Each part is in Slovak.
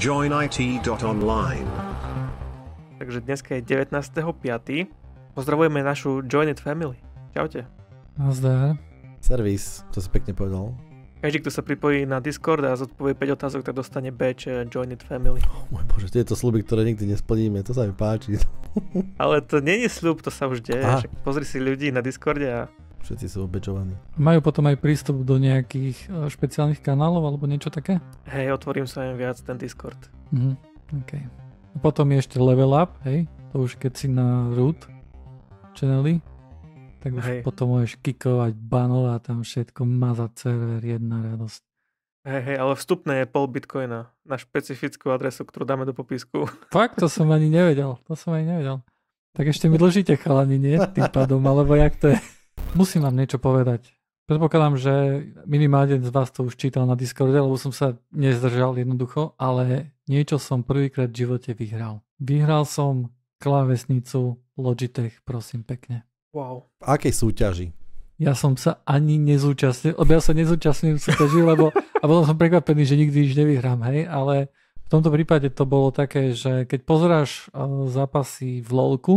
joinit.online. Takže dneska je 19.5. Pozdravujeme našu Joinit Family. Čaute. Nazdar. Servis, to si pekne povedal. Každý, kto sa pripojí na Discord a zodpovie 5 otázok, tak dostane badge eh, Joined Family. Oh môj bože, tieto sluby, ktoré nikdy nesplníme, to sa mi páči. Ale to není sľub, to sa už deje. pozri si ľudí na Discorde a Všetci sú obečovaní. Majú potom aj prístup do nejakých e, špeciálnych kanálov alebo niečo také? Hej, otvorím sa im viac ten Discord. Mhm, OK. A potom je ešte level up, hej? To už keď si na root channely, tak už hej. potom môžeš kikovať, banovať tam všetko, mazať server, jedna radosť. Hej, hej, ale vstupné je pol bitcoina na špecifickú adresu, ktorú dáme do popisku. Fakt, to som ani nevedel, to som ani nevedel. Tak ešte mi dlžíte chalani, nie? Tým pádom, alebo jak to je? Musím vám niečo povedať. Predpokladám, že minimálne z vás to už čítal na Discorde, lebo som sa nezdržal jednoducho, ale niečo som prvýkrát v živote vyhral. Vyhral som klávesnicu Logitech, prosím pekne. Wow. Akej súťaži? Ja som sa ani nezúčastnil, lebo ja sa nezúčastnil v súťaži, lebo a potom som prekvapený, že nikdy nič nevyhrám, hej, ale v tomto prípade to bolo také, že keď pozeráš eh, zápasy v LOLku,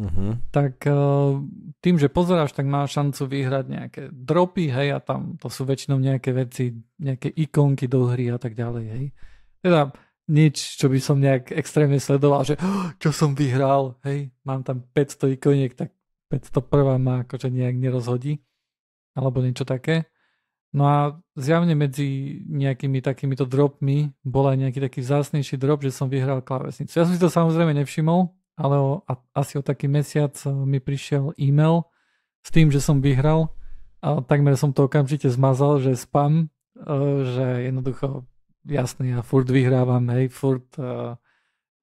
uh-huh. tak uh, tým, že pozeráš, tak máš šancu vyhrať nejaké dropy, hej, a tam to sú väčšinou nejaké veci, nejaké ikonky do hry a tak ďalej, hej. Teda nič, čo by som nejak extrémne sledoval, že oh, čo som vyhral, hej, mám tam 500 ikoniek, tak 501 ma akože nejak nerozhodí, alebo niečo také. No a zjavne medzi nejakými takýmito dropmi bol aj nejaký taký vzácnejší drop, že som vyhral klávesnicu. Ja som si to samozrejme nevšimol, ale o, a, asi o taký mesiac eh, mi prišiel e-mail s tým, že som vyhral a takmer som to okamžite zmazal, že spam, eh, že jednoducho jasný ja furt vyhrávam, hej, furt eh,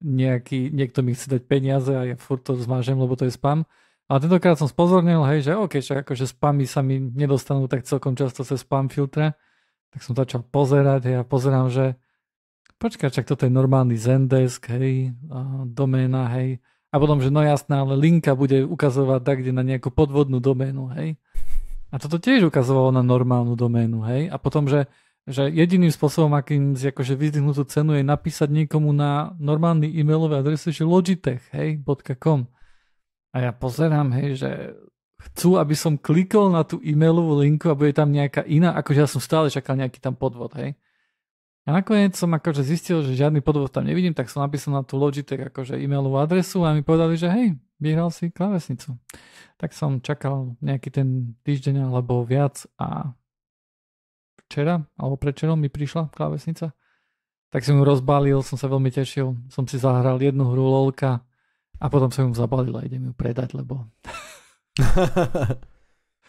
nejaký, niekto mi chce dať peniaze a ja furt to zmažem, lebo to je spam. A tentokrát som spozornil, hej, že OK, však akože spamy sa mi nedostanú tak celkom často cez spam filtre, tak som začal pozerať a ja pozerám, že počkaj, čak toto je normálny Zendesk, hej, a doména, hej. A potom, že no jasná, ale linka bude ukazovať tak, kde na nejakú podvodnú doménu, hej. A toto tiež ukazovalo na normálnu doménu, hej. A potom, že, že jediným spôsobom, akým si akože vyzdihnutú cenu, je napísať niekomu na normálny e-mailový adresu, že logitech, hej, .com. A ja pozerám, hej, že chcú, aby som klikol na tú e-mailovú linku a bude tam nejaká iná, akože ja som stále čakal nejaký tam podvod, hej. A nakoniec som akože zistil, že žiadny podvod tam nevidím, tak som napísal na tú Logitech akože e-mailovú adresu a mi povedali, že hej, vyhral si klávesnicu. Tak som čakal nejaký ten týždeň alebo viac a včera alebo predčerom mi prišla klávesnica. Tak som ju rozbalil, som sa veľmi tešil. Som si zahral jednu hru LOLka a potom som ju zabalil a idem ju predať, lebo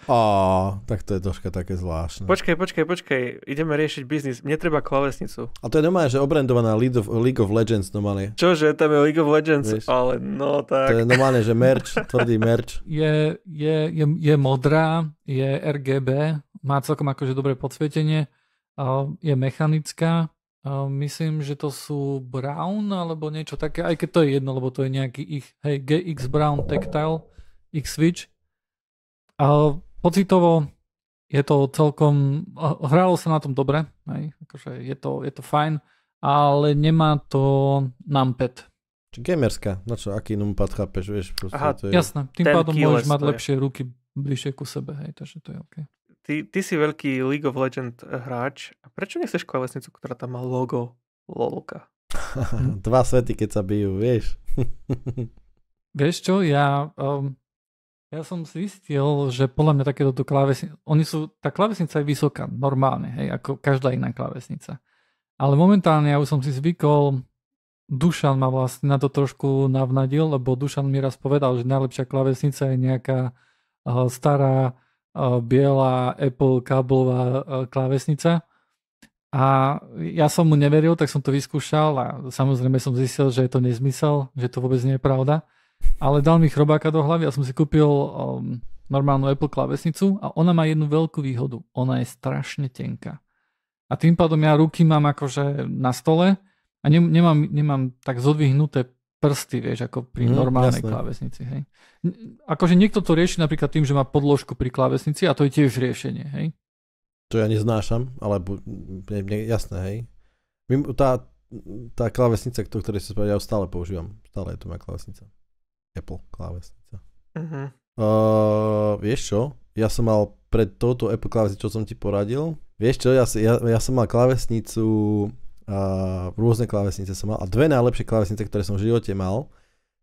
Á, tak to je troška také zvláštne. Počkaj, počkaj, počkaj, ideme riešiť biznis, mne treba klavesnicu. A to je normálne, že obrendovaná League of, League of Legends normálne. Čože, tam je League of Legends, Vieš, ale no tak. To je normálne, že merch, tvrdý merch. Je, je, je, je modrá, je RGB, má celkom akože dobré podsvietenie, je mechanická, myslím, že to sú Brown alebo niečo také, aj keď to je jedno, lebo to je nejaký ich, hej, GX Brown Tactile, X-Switch pocitovo je to celkom, hralo sa na tom dobre, hej, akože je to, je to fajn, ale nemá to numpad. Čiže gamerská, na no čo, aký numpad chápeš, vieš, proste, Aha, to je... Jasné, tým pádom môžeš mať lepšie ruky bližšie ku sebe, hej, takže to je OK. Ty, ty si veľký League of Legend eh, hráč, a prečo nechceš klávesnicu, ktorá tam má logo Lolka? Dva svety, keď sa bijú, vieš. vieš čo, ja um, ja som zistil, že podľa mňa takéto klávesnice, oni sú, tá klávesnica je vysoká, normálne, hej, ako každá iná klávesnica. Ale momentálne ja už som si zvykol, Dušan ma vlastne na to trošku navnadil, lebo Dušan mi raz povedal, že najlepšia klávesnica je nejaká eh, stará eh, biela Apple káblová eh, klávesnica. A ja som mu neveril, tak som to vyskúšal a samozrejme som zistil, že je to nezmysel, že to vôbec nie je pravda ale dal mi chrobáka do hlavy a som si kúpil um, normálnu Apple klávesnicu a ona má jednu veľkú výhodu. Ona je strašne tenká. A tým pádom ja ruky mám akože na stole a ne, nemám, nemám tak zodvihnuté prsty, vieš, ako pri mm, normálnej jasné. klávesnici. Hej. Akože niekto to rieši napríklad tým, že má podložku pri klávesnici a to je tiež riešenie, hej. To ja neznášam, ale ne, ne, jasné, hej. Tá, tá klávesnica, o ktorej si spravil, ja stále používam. Stále je to moja klávesnica. Apple klávesnica. Uh-huh. Uh, vieš čo? Ja som mal pred touto Apple klávesnicu, čo som ti poradil. Vieš čo? Ja, ja, ja som mal klávesnicu, uh, rôzne klávesnice som mal a dve najlepšie klávesnice, ktoré som v živote mal.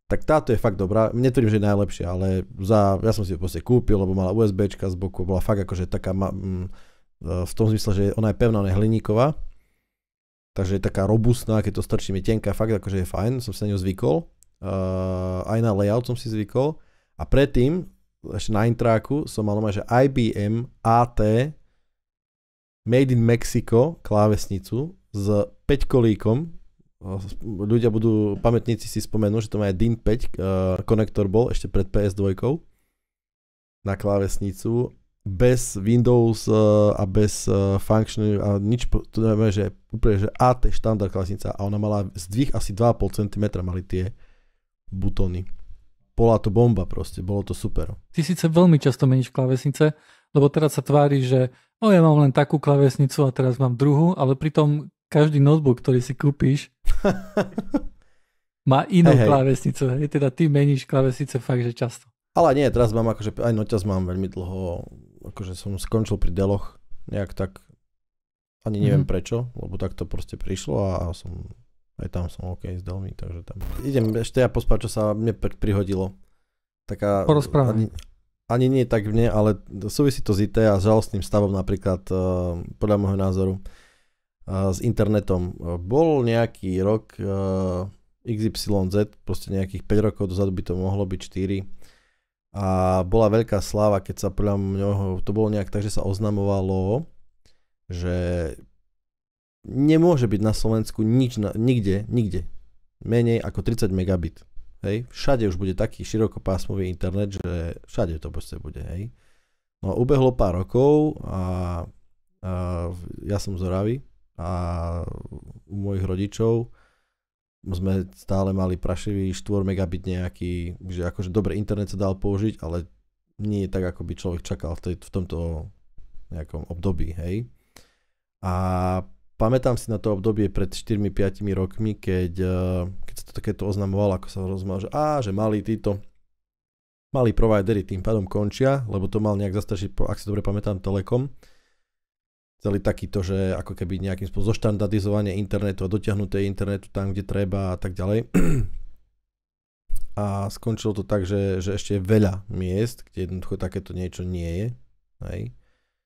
Tak táto je fakt dobrá, netvrdím, že je najlepšia, ale za, ja som si ju proste kúpil, lebo mala USBčka z boku, bola fakt akože taká, ma, m, mm, e, v tom zmysle, že ona je pevná, ona je hliníková, takže je taká robustná, keď to strčím, je tenká, fakt akože je fajn, som sa na ňu zvykol. Uh, aj na layout som si zvykol. A predtým, ešte na intráku, som mal že IBM AT Made in Mexico klávesnicu s 5 kolíkom. Eh, ľudia budú, pamätníci si spomenú, že to má aj DIN 5 uh, konektor bol ešte pred PS2 na klávesnicu bez Windows uh, a bez uh, function a nič, to neviem, že úplne, že AT štandard klasnica a ona mala zdvih asi 2,5 cm mali tie butóny. Bola to bomba proste, bolo to super. Ty síce veľmi často meníš klávesnice, lebo teraz sa tvári, že o, ja mám len takú klávesnicu a teraz mám druhú, ale pritom každý notebook, ktorý si kúpiš, má inú hey, klávesnicu. Hej. Teda ty meníš klávesnice fakt, že často. Ale nie, teraz mám akože, aj noťaz mám veľmi dlho, akože som skončil pri deloch nejak tak, ani neviem mm. prečo, lebo tak to proste prišlo a som aj tam som OK s delmi, takže tam. Idem ešte ja pospať, čo sa mne prihodilo. Taká... Porozprávaj. Ani, ani nie tak mne, ale súvisí to s IT a s žalostným stavom napríklad, uh, podľa môjho názoru, uh, s internetom. Bol nejaký rok uh, eh, XYZ, proste nejakých 5 rokov dozadu by to mohlo byť 4. A bola veľká sláva, keď sa podľa mňa, to bolo nejak tak, že sa oznamovalo, že nemôže byť na Slovensku nič, na, nikde, nikde menej ako 30 megabit. Hej? Všade už bude taký širokopásmový internet, že všade to proste bude. Hej? No ubehlo pár rokov a, a ja som z Oravy a u mojich rodičov sme stále mali prašivý 4 megabit nejaký, že akože dobre internet sa dal použiť, ale nie je tak, ako by človek čakal v, tej, v tomto nejakom období, hej. A pamätám si na to obdobie pred 4-5 rokmi, keď, eh, keď sa to takéto oznamovalo, ako sa rozmal, že á, že mali títo mali providery tým pádom končia, lebo to mal nejak zastrašiť, ak si dobre pamätám, Telekom. Chceli takýto, že ako keby nejakým spôsobom zoštandardizovanie internetu a dotiahnuté internetu tam, kde treba a tak ďalej. A skončilo to tak, že, že ešte je veľa miest, kde jednoducho takéto niečo nie je. Hej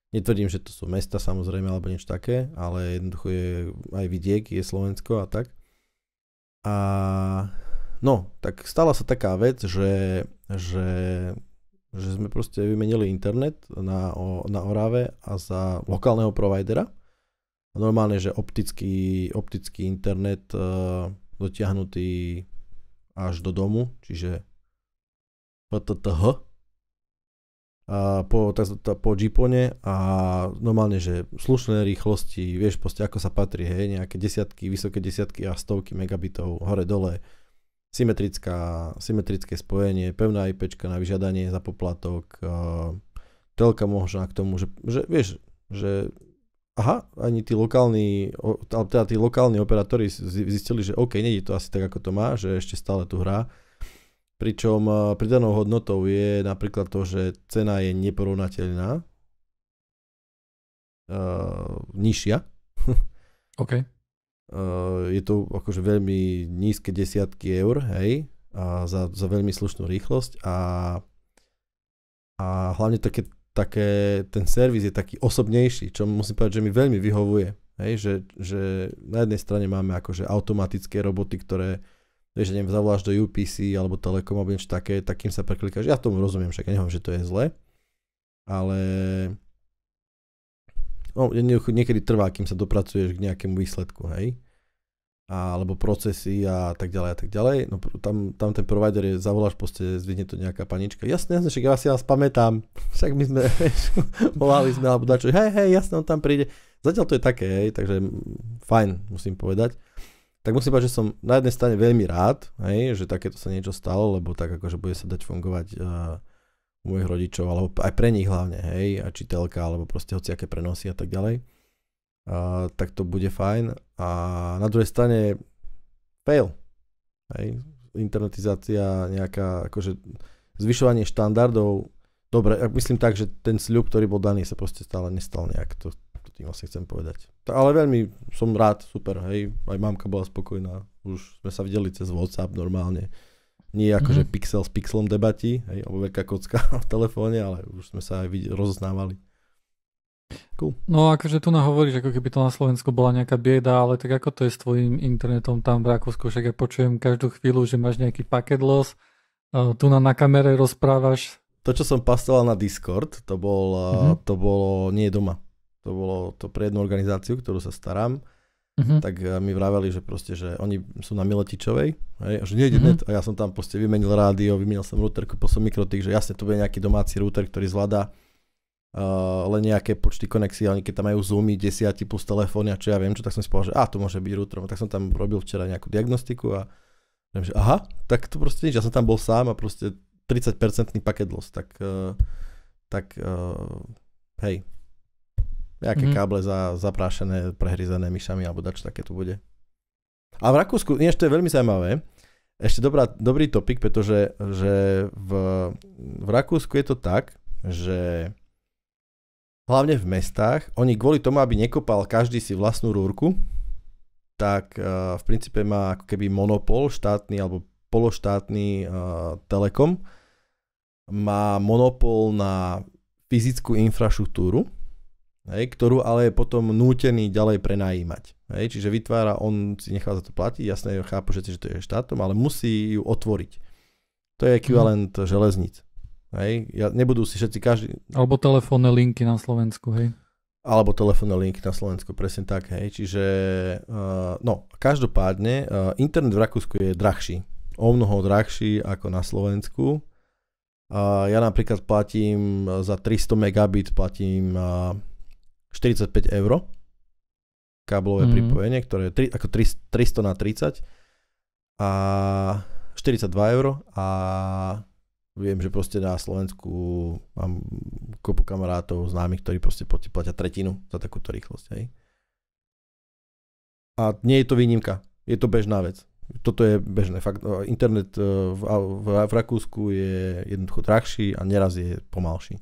Netvrdím, že to sú mesta samozrejme alebo niečo také, ale jednoducho je aj vidiek, je Slovensko a tak. A no, tak stala sa taká vec, že, že, že sme proste vymenili internet na, na Orave a za lokálneho providera. Normálne, že optický, optický internet e, dotiahnutý až do domu, čiže PTTH, a po, po Jeepone a normálne, že slušné rýchlosti, vieš proste ako sa patrí, hej, nejaké desiatky, vysoké desiatky a stovky megabitov hore-dole, symetrická, symetrické spojenie, pevná IP na vyžiadanie za poplatok, uh, telka možná k tomu, že, že vieš, že aha, ani tí lokálni, teda tí lokálni operátori zistili, že OK, je to asi tak, ako to má, že ešte stále tu hrá, Pričom eh, pridanou hodnotou je napríklad to, že cena je neporovnateľná, uh, nižšia. OK. Uh, je to akože veľmi nízke desiatky eur, hej, a za, za veľmi slušnú rýchlosť a, a hlavne také, také, ten servis je taký osobnejší, čo musím povedať, že mi veľmi vyhovuje, hej, že, že na jednej strane máme akože automatické roboty, ktoré vieš, neviem, zavoláš do UPC alebo Telekom alebo niečo také, takým sa preklikáš. Ja tomu rozumiem, však ja že to je zle, ale no, niekedy trvá, kým sa dopracuješ k nejakému výsledku, hej a, alebo procesy a tak ďalej a tak ďalej. No tam, tam ten provider je, zavoláš, proste zvihne to nejaká panička. Jasne, jasne, však ja si vás pamätám. Však my sme, volali sme, alebo dačo, hej, hej, jasne, on tam príde. Zatiaľ to je také, hej, takže mm, fajn, musím povedať tak musím povedať, že som na jednej strane veľmi rád, hej, že takéto sa niečo stalo, lebo tak akože bude sa dať fungovať uh, u mojich rodičov, alebo aj pre nich hlavne, hej, a čitelka, alebo proste hociaké prenosy a tak ďalej. Uh, tak to bude fajn. A na druhej strane fail. Hej, internetizácia, nejaká, akože zvyšovanie štandardov. Dobre, ja myslím tak, že ten sľub, ktorý bol daný, sa proste stále nestal nejak. To, tým vlastne chcem povedať. To, ale veľmi som rád, super, hej, aj mamka bola spokojná, už sme sa videli cez WhatsApp normálne. Nie akože mm-hmm. pixel s pixelom debatí, hej, alebo veľká kocka v telefóne, ale už sme sa aj vid- rozoznávali. Cool. No akože tu hovoríš, ako keby to na Slovensku bola nejaká bieda, ale tak ako to je s tvojim internetom tam v Rakúsku, však ja počujem každú chvíľu, že máš nejaký paket los, no, tu na, na kamere rozprávaš. To, čo som pastoval na Discord, to, bol, mm-hmm. to bolo nie doma to bolo to pre jednu organizáciu, ktorú sa starám, uh-huh. tak eh, mi vraveli, že proste, že oni sú na Miletičovej, hej, a že nie uh-huh. Mhm. net, a ja som tam proste vymenil rádio, vymenil som router, kúpil som mikrotik, že jasne, to bude nejaký domáci router, ktorý zvláda uh, eh, len nejaké počty konexí, oni keď tam majú zoomy, desiatí plus telefóny a čo ja viem, čo, tak som si povedal, že a to môže byť router, tak som tam robil včera nejakú diagnostiku a viem, že aha, tak to proste nič, ja som tam bol sám a proste 30 paket los, tak, uh, tak uh, hej, Nejaké mm-hmm. káble za, zaprášené, prehryzené myšami alebo dačo také tu bude. A v Rakúsku, ešte je veľmi zaujímavé, ešte dobrá, dobrý topik, pretože že v, v Rakúsku je to tak, že hlavne v mestách, oni kvôli tomu, aby nekopal každý si vlastnú rúrku, tak eh, v princípe má ako keby monopol štátny alebo pološtátny uh, telekom, má monopol na fyzickú infraštruktúru, hej, ktorú ale je potom nútený ďalej prenajímať. Hej, čiže vytvára, on si nechá za to platiť, jasné, chápu všetci, že to je štátom, ale musí ju otvoriť. To je ekvivalent mm. železnic. Hej, ja, nebudú si všetci každý... Alebo telefónne linky na Slovensku, hej. Alebo telefónne linky na Slovensku, presne tak, hej. Čiže, uh, no, každopádne, uh, internet v Rakúsku je drahší. O mnoho drahší ako na Slovensku. Uh, ja napríklad platím eh, za 300 megabit, platím uh, 45 eur káblové mm. pripojenie, ktoré je tri, ako 300 na 30 a 42 eur a viem, že proste na Slovensku mám kopu kamarátov, známych, ktorí proste platia tretinu za takúto rýchlosť. Hej. A nie je to výnimka, je to bežná vec. Toto je bežné. Fakt, internet eh, v, v, v Rakúsku je jednoducho drahší a neraz je pomalší.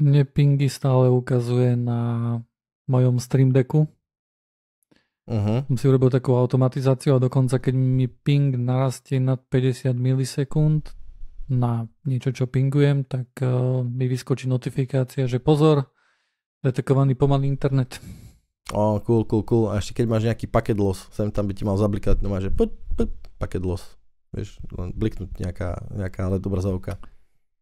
Mne pingy stále ukazuje na mojom Stream Decku. Uh-huh. Som si urobil takú automatizáciu a dokonca keď mi ping narastie nad 50 milisekúnd na niečo, čo pingujem, tak uh, mi vyskočí notifikácia, že pozor, detekovaný pomalý internet. O, oh, cool, cool, cool. A ešte keď máš nejaký paket los, sem tam by ti mal zablikať, no máš, že put, put, Vieš, len bliknúť nejaká, nejaká dobrá obrazovka.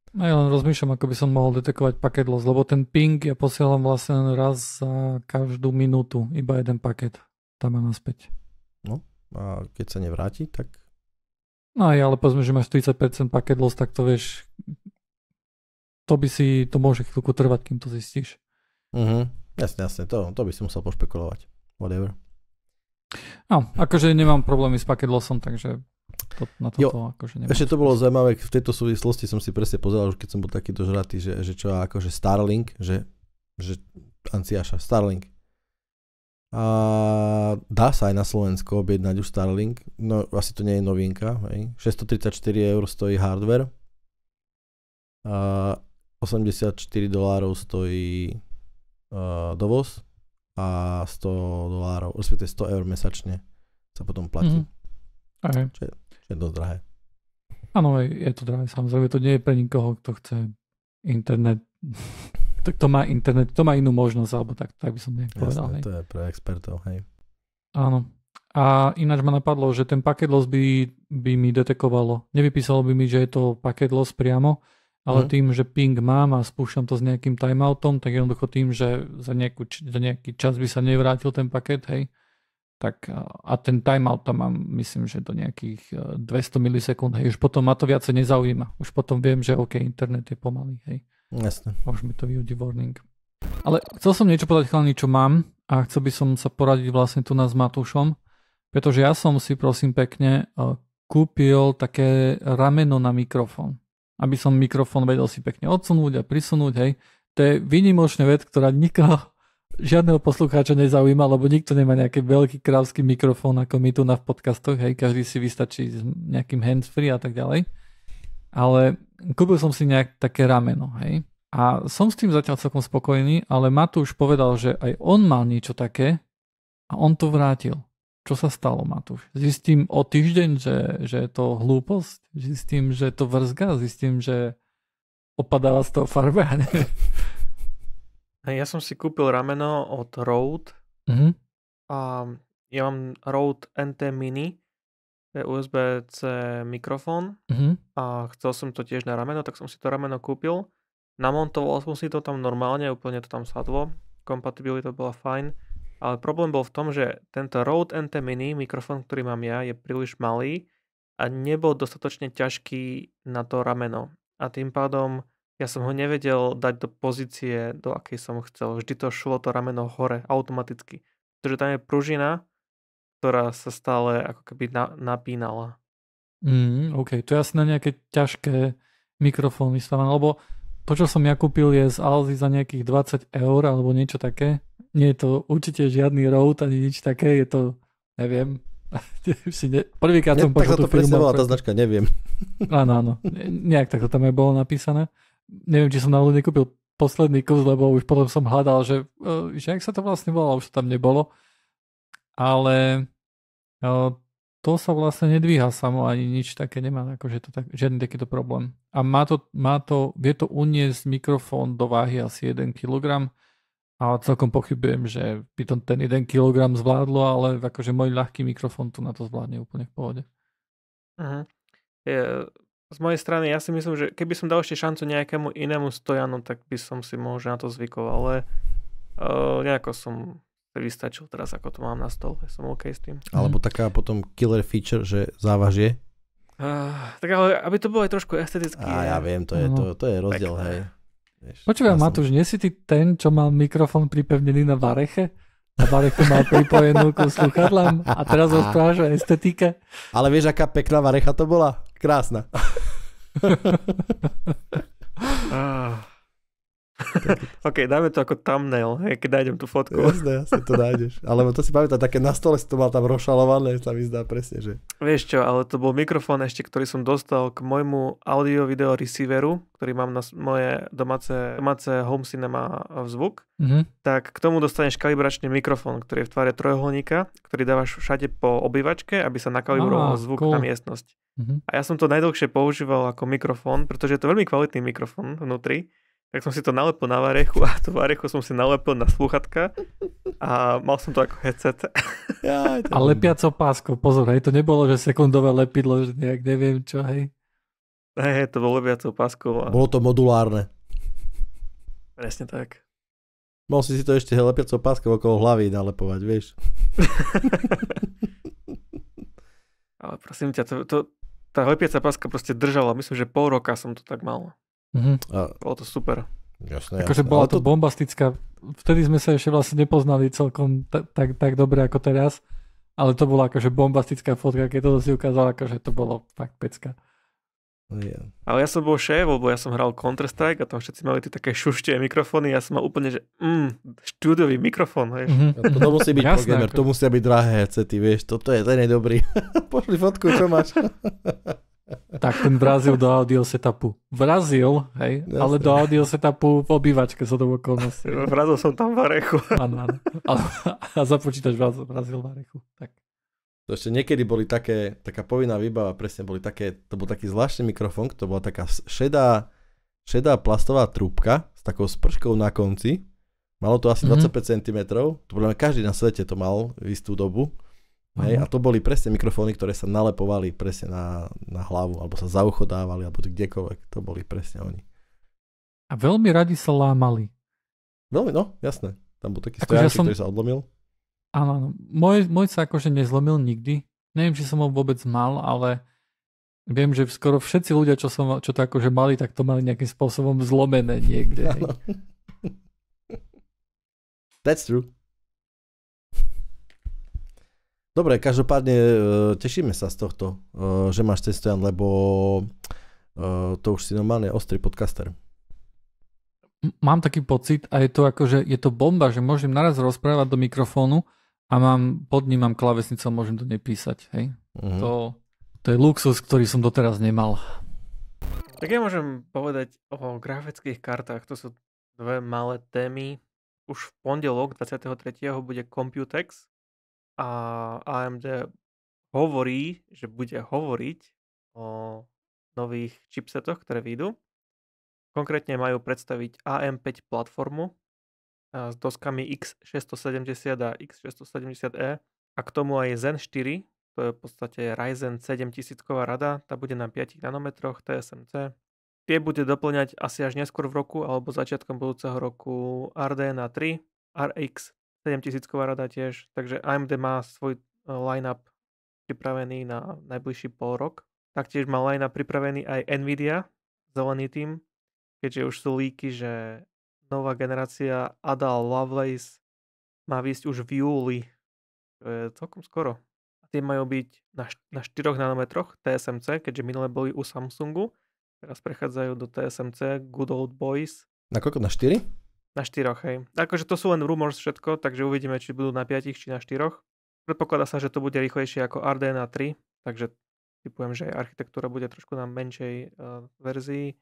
A no, ja len rozmýšľam, ako by som mohol detekovať paket loss, lebo ten ping ja posielam vlastne raz za každú minútu, iba jeden paket. Tam a naspäť. No, a keď sa nevráti, tak... No aj, ale povedzme, že máš 30% paket loss, tak to vieš, to by si, to môže chvíľku trvať, kým to zistíš. Mhm, jasne, jasne, to, to by si musel pošpekulovať. Whatever. No, akože nemám problémy s paket lossom, takže to, na toto jo, akože nemám. Ešte to bolo zaujímavé, v tejto súvislosti som si presne pozeral, už keď som bol taký dožratý, že, že čo akože Starlink, že, že Anciáša, Starlink. A dá sa aj na Slovensko objednať už Starlink, no asi to nie je novinka, hej. 634 eur stojí hardware, a 84 dolárov stojí uh, dovoz a 100 dolárov, respektive 100 eur mesačne sa potom platí. Mm-hmm. Okay. Čiže je dosť drahé. Áno, je to drahé, samozrejme, to nie je pre nikoho, kto chce internet, to, kto má internet, to má inú možnosť, alebo tak, tak by som nepovedal. povedal. hej. to je pre expertov, hej. Áno. A ináč ma napadlo, že ten paket loss by, by mi detekovalo. Nevypísalo by mi, že je to paket loss priamo, ale mm. tým, že ping mám a spúšťam to s nejakým timeoutom, tak jednoducho tým, že za, nejakú, za nejaký čas by sa nevrátil ten paket, hej, tak a ten timeout tam mám, myslím, že do nejakých 200 e, milisekúnd, hej, už potom ma to viacej nezaujíma. Už potom viem, že OK, internet je pomalý, hej. Jasne. Už mi to vyhodí warning. Ale chcel som niečo povedať chlapi, čo mám a chcel by som sa poradiť vlastne tu nás s Matúšom, pretože ja som si prosím pekne e, kúpil také rameno na mikrofón, aby som mikrofón vedel si pekne odsunúť a prisunúť, hej. To je výnimočná vec, ktorá nikoho žiadneho poslucháča nezaujíma, lebo nikto nemá nejaký veľký krávsky mikrofón ako my tu na v podcastoch, hej, každý si vystačí s nejakým handsfree a tak ďalej. Ale kúpil som si nejak také rameno, hej. A som s tým zatiaľ celkom spokojný, ale Matúš povedal, že aj on mal niečo také a on to vrátil. Čo sa stalo, Matúš? Zistím o týždeň, že, že je to hlúposť? Zistím, že to vrzga? Zistím, že opadáva z toho farbe? Ja som si kúpil rameno od Rode mm-hmm. a ja mám Rode NT Mini, to je USB-C mikrofón mm-hmm. a chcel som to tiež na rameno, tak som si to rameno kúpil. Namontoval som si to tam normálne, úplne to tam sadlo, kompatibilita bola fajn, ale problém bol v tom, že tento Rode NT Mini, mikrofón, ktorý mám ja, je príliš malý a nebol dostatočne ťažký na to rameno. A tým pádom ja som ho nevedel dať do pozície, do akej som chcel. Vždy to šlo to rameno hore, automaticky. Pretože tam je pružina, ktorá sa stále ako keby na, napínala. Mm, OK, to je asi na nejaké ťažké mikrofóny stavané, lebo to, čo som ja kúpil, je z Alzy za nejakých 20 eur alebo niečo také. Nie je to určite žiadny road ani nič také, je to, neviem, ne... Prvýkrát som počul tú firmu. to presne bola tá značka, neviem. Áno, áno. Nejak tak to tam aj bolo napísané neviem, či som na nekúpil kúpil posledný kus, lebo už potom som hľadal, že, e, že jak sa to vlastne volalo, už to tam nebolo. Ale e, to sa vlastne nedvíha samo, ani nič také nemá, akože to tak, žiadny takýto problém. A má to, má to, vie to uniesť mikrofón do váhy asi 1 kg a celkom pochybujem, že by to ten 1 kg zvládlo, ale akože môj ľahký mikrofón tu na to zvládne úplne v pohode. Uh-huh z mojej strany, ja si myslím, že keby som dal ešte šancu nejakému inému stojanu, tak by som si možno na to zvykol, ale uh, nejako som vystačil teraz, ako to mám na stole, som OK s tým. Mhm. Alebo taká potom killer feature, že závažie? Uh, ah, tak ale aby to bolo aj trošku estetické. A ja viem, to je, no. to, to je rozdiel, Tak. hej. Vieš, Počúvaj, ja Matúš, som... nie si ty ten, čo mal mikrofón pripevnený na vareche? A Varechu mal pripojenú ku sluchadlám a teraz rozprávaš o estetike. Ale vieš, aká pekná Varecha to bola? Красно. А. OK, dáme to ako thumbnail, hej, keď nájdem tú fotku. Jasné, jasne, to nájdeš. Alebo to si pamätám, také na stole si to mal tam rošalované, sa mi zdá presne, že... Vieš čo, ale to bol mikrofón ešte, ktorý som dostal k môjmu audio-video receiveru, ktorý mám na moje domáce, domáce home cinema e, zvuk, mm-hmm. tak k tomu dostaneš kalibračný mikrofón, ktorý je v tvare trojuholníka, ktorý dávaš všade po obývačke, aby sa nakalibroval ah, zvuk cool. na miestnosť. Mm-hmm. A ja som to najdlhšie používal ako mikrofón, pretože je to veľmi kvalitný mikrofón vnútri tak som si to nalepil na varechu a to varechu som si nalepil na slúchatka a mal som to ako headset. Ja, to... a lepiaco pásko, pozor, hej, to nebolo, že sekundové lepidlo, že nejak neviem čo, hej. Hej, to bolo lepiacou páskou. A... Bolo to modulárne. Presne tak. Mal si si to ešte lepiacou páskou okolo hlavy nalepovať, vieš. Ale prosím ťa, to, to, tá lepiaca páska proste držala, myslím, že pol roka som to tak mal. Mm-hmm. A... Bolo to super. Jasné, akože bola to, to bombastická. Vtedy sme sa ešte vlastne nepoznali celkom t- tak, tak dobre ako teraz, ale to bola akože bombastická fotka, keď to si ukázal, akože to bolo fakt pecka. Yeah. Ale ja som bol šéf, lebo ja som hral Counter-Strike a tam všetci mali tie také šuštie mikrofóny ja som mal úplne, že mm, štúdiový mikrofón, vieš. Mm-hmm. To, to musí byť Jasné, gamer, ako... to musia byť drahé headsety, vieš, toto je, ten je dobrý. Pošli fotku, čo máš. Tak ten vrazil do audio setupu. Vrazil, hej, Jasne. ale do audio setupu v obývačke sa do okolnosti. Vrazil som tam varechu. Áno, A, a započítaš vrazil, vrazil varechu. Tak. To ešte niekedy boli také, taká povinná výbava, presne boli také, to bol taký zvláštny mikrofón, to bola taká šedá, šedá plastová trúbka s takou sprškou na konci. Malo to asi mm-hmm. 25 cm, to bolo, každý na svete to mal v istú dobu Hej, mhm. a to boli presne mikrofóny, ktoré sa nalepovali presne na, na hlavu, alebo sa zauchodávali, alebo kdekoľvek. To boli presne oni. A veľmi radi sa lámali. Veľmi, no, jasné. Tam bol taký akože ja som... ktorý sa odlomil. Áno, áno. Môj, môj sa akože nezlomil nikdy. Neviem, či som ho vôbec mal, ale viem, že skoro všetci ľudia, čo, som, čo to akože mali, tak to mali nejakým spôsobom zlomené niekde. That's true. Dobre, každopádne e, tešíme sa z tohto, e, že máš stojan, lebo e, to už si normálne ostrý podcaster. Mám taký pocit a je to ako, že je to bomba, že môžem naraz rozprávať do mikrofónu a mám, pod ním mám klavesnicu a môžem do nej písať. Hej? Mhm. To, to je luxus, ktorý som doteraz nemal. Tak ja môžem povedať o grafických kartách. To sú dve malé témy. Už v pondelok 23. bude Computex, a AMD hovorí, že bude hovoriť o nových chipsetoch, ktoré výjdu. Konkrétne majú predstaviť AM5 platformu s doskami X670 a X670E a k tomu aj Zen 4, to je v podstate Ryzen 7000 rada, tá bude na 5 nanometroch TSMC. Tie bude doplňať asi až neskôr v roku alebo začiatkom budúceho roku RDNA 3, RX 7000-ková rada tiež, takže AMD má svoj e, line-up pripravený na najbližší pol rok. Taktiež má line-up pripravený aj Nvidia, zelený tým, keďže už sú líky, že nová generácia Ada Lovelace má výsť už v júli. To je celkom skoro. A tie majú byť na, na 4 nanometroch TSMC, keďže minulé boli u Samsungu. Teraz prechádzajú do TSMC Good Old Boys. Na koľko? Na 4? Na štyroch, hej. Akože to sú len rumors všetko, takže uvidíme, či budú na piatich, či na štyroch. Predpokladá sa, že to bude rýchlejšie ako RDNA 3, takže typujem, že aj architektúra bude trošku na menšej uh, verzii.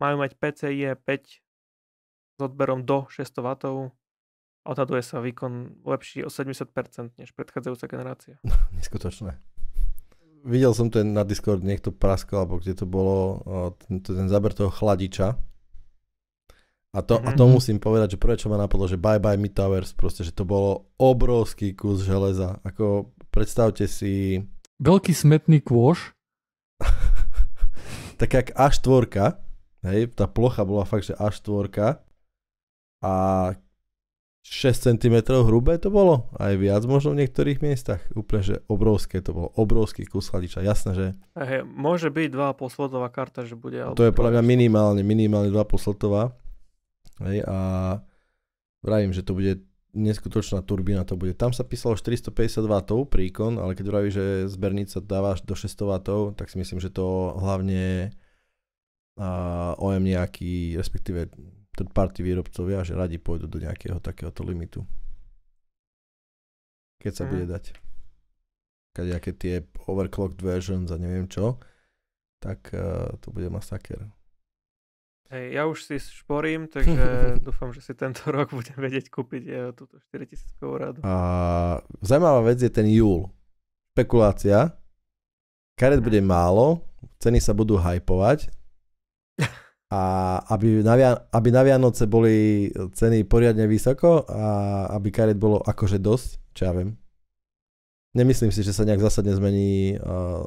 Majú mať PCIe 5 s odberom do 600 W a odhaduje sa výkon lepší o 70% než predchádzajúca generácia. Neskutočné videl som ten na Discord, niekto praskal, alebo kde to bolo, ten, ten záber toho chladiča, a to, mm-hmm. a to mhm. musím povedať, že prvé, čo ma napadlo, že Bye Bye Me proste, že to bolo obrovský kus železa. Ako predstavte si... Veľký smetný kôš. tak jak A4, hej, tá plocha bola fakt, že A4 a 6 cm hrubé to bolo, aj viac možno v niektorých miestach. Úplne, že obrovské to bolo, obrovský kus hladiča, jasné, že... Hey, môže byť 2,5 slotová karta, že bude... To je podľa mňa minimálne, minimálne 2,5 slotová. Hej, a vravím, že to bude neskutočná turbína to bude. Tam sa písalo 450 W príkon, ale keď vravíš, že zbernica dávaš do 600 W, tak si myslím, že to hlavne uh, OM nejaký, respektíve third party výrobcovia, že radi pôjdu do nejakého takéhoto limitu. Keď sa mm. bude dať. Keď nejaké tie overclocked versions a neviem čo, tak uh, to bude masaker. Hej, ja už si šporím, takže dúfam, že si tento rok budem vedieť kúpiť ja, eh, túto 4000 radu. A zaujímavá vec je ten júl. Spekulácia. Karet bude mhm. málo, ceny sa budú hypovať. A aby na, Vian- aby na Vianoce boli ceny poriadne vysoko a aby karet bolo akože dosť, čo ja viem. Nemyslím si, že sa nejak zásadne zmení uh, eh,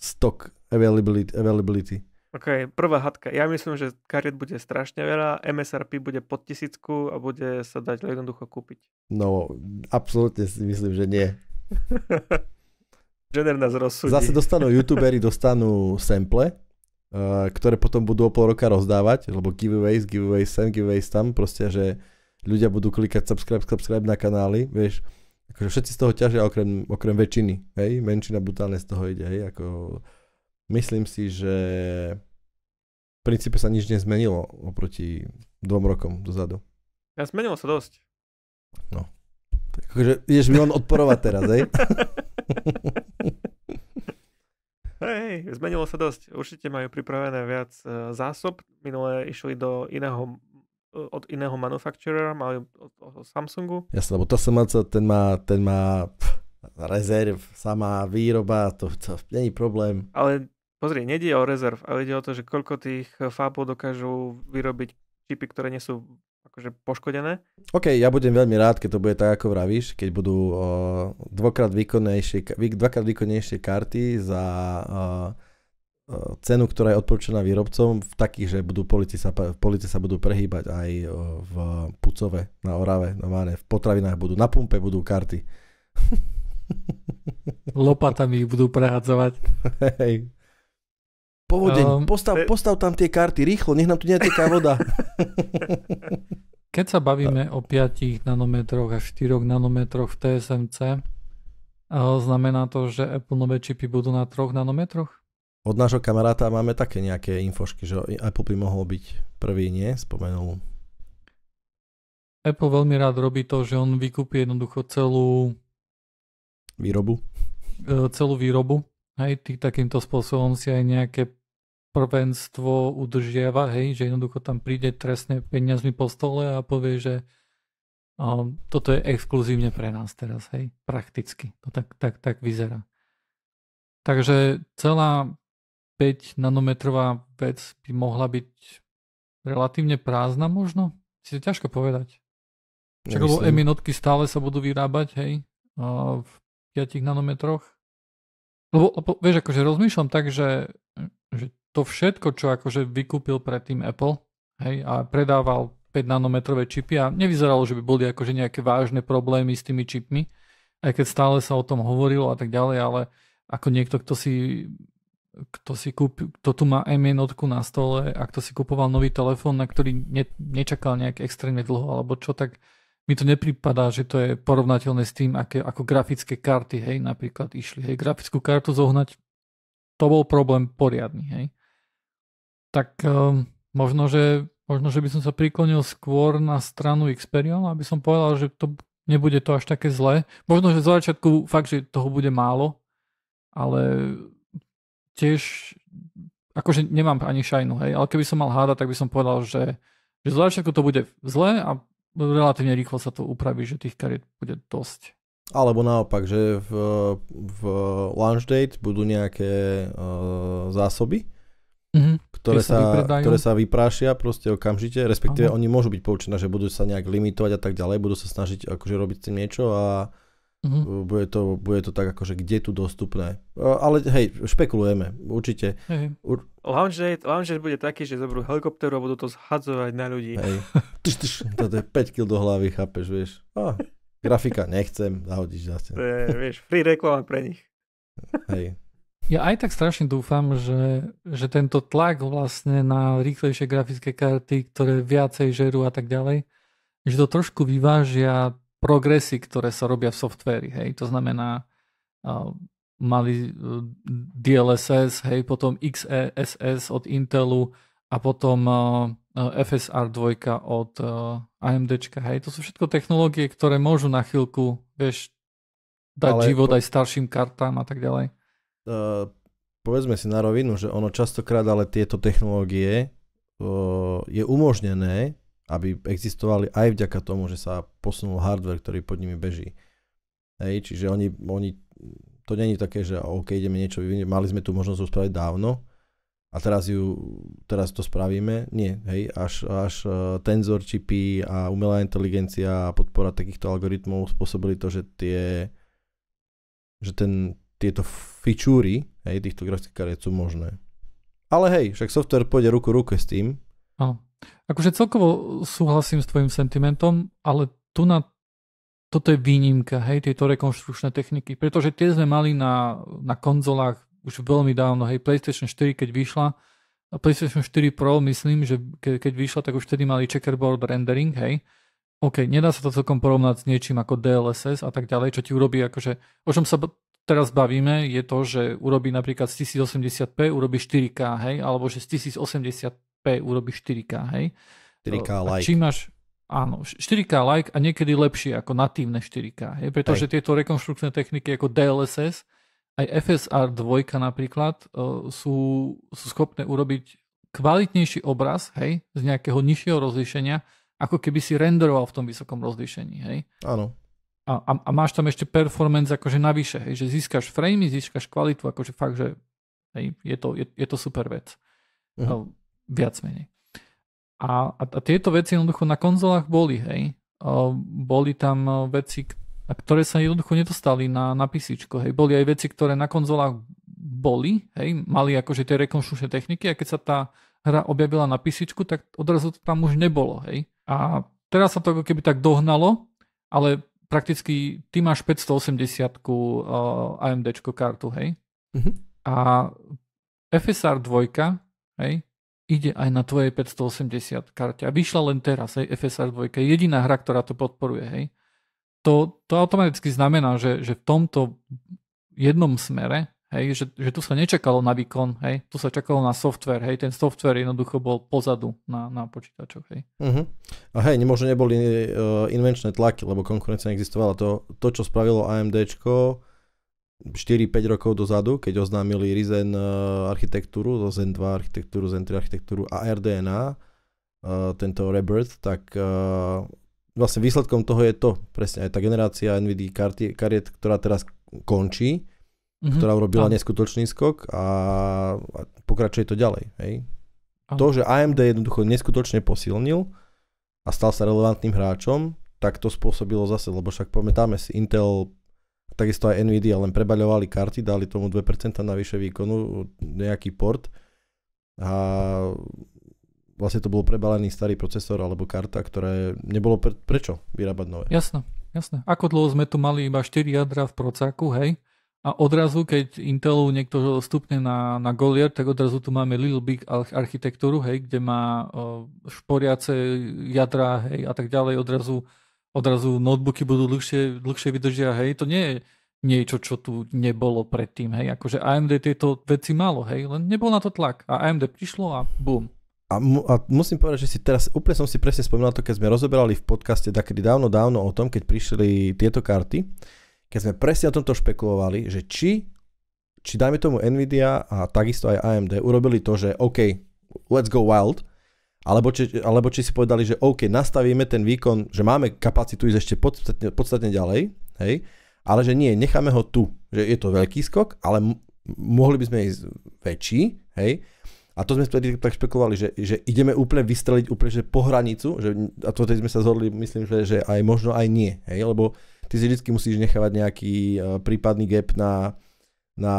stock availability. availability. Ok, prvá hadka. Ja myslím, že kariet bude strašne veľa, MSRP bude pod tisícku a bude sa dať jednoducho kúpiť. No, absolútne si myslím, že nie. Jenner nás rozsudí. Zase dostanú, youtuberi dostanú sample, uh, ktoré potom budú o pol roka rozdávať, lebo giveaways, giveaways sem, giveaways tam, proste, že ľudia budú klikať subscribe, subscribe na kanály, vieš, akože všetci z toho ťažia okrem, okrem väčšiny, hej, menšina brutálne z toho ide, hej, ako myslím si, že v princípe sa nič nezmenilo oproti dvom rokom dozadu. Ja zmenilo sa dosť. No. Takže akože ideš mi len odporovať teraz, hej? Hej, zmenilo sa dosť. Určite majú pripravené viac e, zásob. Minulé išli do iného e, od iného manufacturera, mali od, od Samsungu. Jasne, lebo to som ten má, ten má pff, rezerv, samá výroba, to, to není problém. Ale Pozri, nedie o rezerv, ale ide o to, že koľko tých eh, fábov dokážu vyrobiť čipy, ktoré nie sú akože poškodené. OK, ja budem veľmi rád, keď to bude tak, ako vravíš, keď budú uh, dvakrát, výkonnejšie, dvakrát výkonnejšie karty za uh, uh, cenu, ktorá je odporúčaná výrobcom, v takých, že budú polici sa, polici sa budú prehýbať aj uh, v Pucove, na Orave, normálne v potravinách budú, na pumpe budú karty. Lopatami ich budú prehadzovať. Hej. Povodeň, um, postav, e- postav tam tie karty rýchlo, nech nám tu neteká voda. Keď sa bavíme o 5 nanometroch a 4 nanometroch v TSMC, znamená to, že Apple nové čipy budú na 3 nanometroch? Od nášho kamaráta máme také nejaké infošky, že Apple by mohol byť prvý, nie? Spomenul. Apple veľmi rád robí to, že on vykúpi jednoducho celú výrobu. E, celú výrobu. Aj tý, takýmto spôsobom si aj nejaké prvenstvo udržiava, hej, že jednoducho tam príde trestne peniazmi po stole a povie, že o, toto je exkluzívne pre nás teraz, hej, prakticky. To tak, tak, tak vyzerá. Takže celá 5 nanometrová vec by mohla byť relatívne prázdna možno? Si to ťažko povedať. Však lebo m stále sa budú vyrábať, hej, v 5 nanometroch. Lebo, lebo vieš, akože rozmýšľam tak, že, to všetko, čo akože vykúpil predtým Apple hej, a predával 5 nanometrové čipy a nevyzeralo, že by boli akože nejaké vážne problémy s tými čipmi, aj keď stále sa o tom hovorilo a tak ďalej, ale ako niekto, kto si kto si kúp, kto tu má m na stole a kto si kupoval nový telefón, na ktorý ne, nečakal nejak extrémne dlho alebo čo, tak mi to nepripadá, že to je porovnateľné s tým, aké, ako grafické karty, hej, napríklad išli, hej, grafickú kartu zohnať, to bol problém poriadny, hej tak eh, možno, že, možno, že by som sa priklonil skôr na stranu Xperion, aby som povedal, že to nebude to až také zlé. Možno, že z začiatku fakt, že toho bude málo, ale tiež akože nemám ani šajnu, hej, ale keby som mal hádať, tak by som povedal, že, že z začiatku to bude zlé a relatívne rýchlo sa to upraví, že tých kariet bude dosť. Alebo naopak, že v, v launch date budú nejaké uh, zásoby mm-hmm. ktoré, sa, sa ktoré sa vyprášia proste okamžite, respektíve Aha. oni môžu byť poučené, že budú sa nejak limitovať a tak ďalej, budú sa snažiť akože robiť s tým niečo a Uh-huh. Bude, to, bude to tak akože kde tu dostupné. E, ale hej, špekulujeme, určite. Hey. Ur... lounge bude taký, že zoberú helikopteru a budú to zhadzovať na ľudí. hey. tš, tš, toto je 5 kg do hlavy, chápeš, vieš. Ah, grafika nechcem, zahodíš zase. To je, vieš, free reklama pre nich. hej. Ja aj tak strašne dúfam, že, že tento tlak vlastne na rýchlejšie grafické karty, ktoré viacej žerú a tak ďalej, že to trošku vyvážia progresy, ktoré sa robia v softvéri. Hej. To znamená, uh, mali uh, e, DLSS, hej, potom XSS e od Intelu a potom uh, FSR 2 od e, AMD. Hej. To sú všetko technológie, ktoré môžu na chvíľku vieš, dať Ale život po... aj starším kartám a tak ďalej. E, povedzme si na rovinu, že ono častokrát ale tieto technológie uh, je umožnené, aby existovali aj vďaka tomu, že sa posunul hardware, ktorý pod nimi beží. Hej, čiže oni, oni to není také, že OK, ideme niečo vyvinieť, mali sme tu možnosť uspraviť dávno a teraz, ju, teraz to spravíme. Nie, hej, až, až e, tenzor čipy a umelá inteligencia a podpora takýchto algoritmov spôsobili to, že tie že ten, tieto fičúry hej, týchto grafických kariet sú možné. Ale hej, však software pôjde ruku ruke s tým. A, Akože celkovo súhlasím s tvojim sentimentom, ale tu na toto je výnimka, hej, tieto rekonštrukčné techniky, pretože tie sme mali na, na konzolách už veľmi dávno, hej, PlayStation 4, keď vyšla, PlayStation 4 Pro, myslím, že ke, keď vyšla, tak už vtedy mali checkerboard rendering, hej, OK, nedá sa to celkom porovnať s niečím ako DLSS a tak ďalej, čo ti urobí akože, o čom sa teraz bavíme, je to, že urobí napríklad z 1080p urobí 4K, hej, alebo že z 1080p urobí 4K, hej. 4K like. Či máš, áno, 4K like a niekedy lepšie ako natívne 4K, hej, pretože hej. tieto rekonštrukčné techniky ako DLSS, aj FSR 2 napríklad e, sú, sú schopné urobiť kvalitnejší obraz, hej, z nejakého nižšieho rozlíšenia, ako keby si renderoval v tom vysokom rozlíšení, hej. Áno a, a, a máš tam ešte performance akože navyše, hej, že získaš framey, získaš kvalitu, akože fakt, že hej, je, to, je, je to super vec. Uh-huh. No, viac menej. A, a, a tieto veci jednoducho na konzolách boli, hej. O, boli tam veci, ktoré sa jednoducho nedostali na, na PC, hej. Boli aj veci, ktoré na konzolách boli, hej, mali akože tie rekonštrukčné techniky a keď sa tá hra objavila na PC, tak odrazu to tam už nebolo, hej. A teraz sa to ako keby tak dohnalo, ale prakticky ty máš 580 uh, AMD kartu, hej? Uh-huh. A FSR 2, hej, ide aj na tvojej 580 karte. A vyšla len teraz, hej, FSR 2, jediná hra, ktorá to podporuje, hej. To, to automaticky znamená, že, že v tomto jednom smere Hej, že, že tu sa nečakalo na výkon, hej, tu sa čakalo na software, hej, ten software jednoducho bol pozadu na, na počítačoch, hej. Uh-huh. A hej, možno neboli uh, invenčné tlaky, lebo konkurencia neexistovala. To, to čo spravilo AMDčko 4-5 rokov dozadu, keď oznámili Ryzen uh, architektúru, Zen 2 architektúru, Zen 3 architektúru a RDNA, uh, e, tento Rebirth, tak uh, vlastne výsledkom toho je to, presne aj tá generácia NVD kariet, ktorá teraz končí, mm-hmm. ktorá urobila Áno. neskutočný skok a, a pokračuje to ďalej. Hej. To, že AMD jednoducho neskutočne posilnil a stal sa relevantným hráčom, tak to spôsobilo zase, lebo však pamätáme si Intel, takisto aj Nvidia len prebaľovali karty, dali tomu 2% na vyššie výkonu, nejaký port a vlastne to bol prebalený starý procesor alebo karta, ktoré nebolo pre, prečo vyrábať nové. Jasné, jasné. Ako dlho sme tu mali iba 4 jadra v procáku, hej? A odrazu, keď Intelu niekto stupne na, na Golier, tak odrazu tu máme Little Big architektúru, hej, kde má šporiace jadra hej, a tak ďalej. Odrazu, odrazu notebooky budú dlhšie, dlhšie vydržia. Hej. To nie je niečo, čo tu nebolo predtým. Hej. Akože AMD tieto veci malo, hej, len nebol na to tlak. A AMD prišlo a bum. A, mu, a musím povedať, že si teraz, úplne som si presne spomínal to, keď sme rozoberali v podcaste takedy dávno, dávno o tom, keď prišli tieto karty, keď sme presne o tomto špekulovali, že či, či dajme tomu Nvidia a takisto aj AMD urobili to, že OK, let's go wild, alebo či, alebo či si povedali, že OK, nastavíme ten výkon, že máme kapacitu ísť ešte podstatne, podstatne ďalej, hej, ale že nie, necháme ho tu, že je to veľký skok, ale m- mohli by sme ísť väčší, hej, a to sme vtedy tak špekulovali, že, že ideme úplne vystreliť úplne že po hranicu, že, a to sme sa zhodli, myslím, že, že aj možno aj nie, hej, lebo ty si vždy musíš nechávať nejaký e, prípadný gap na, na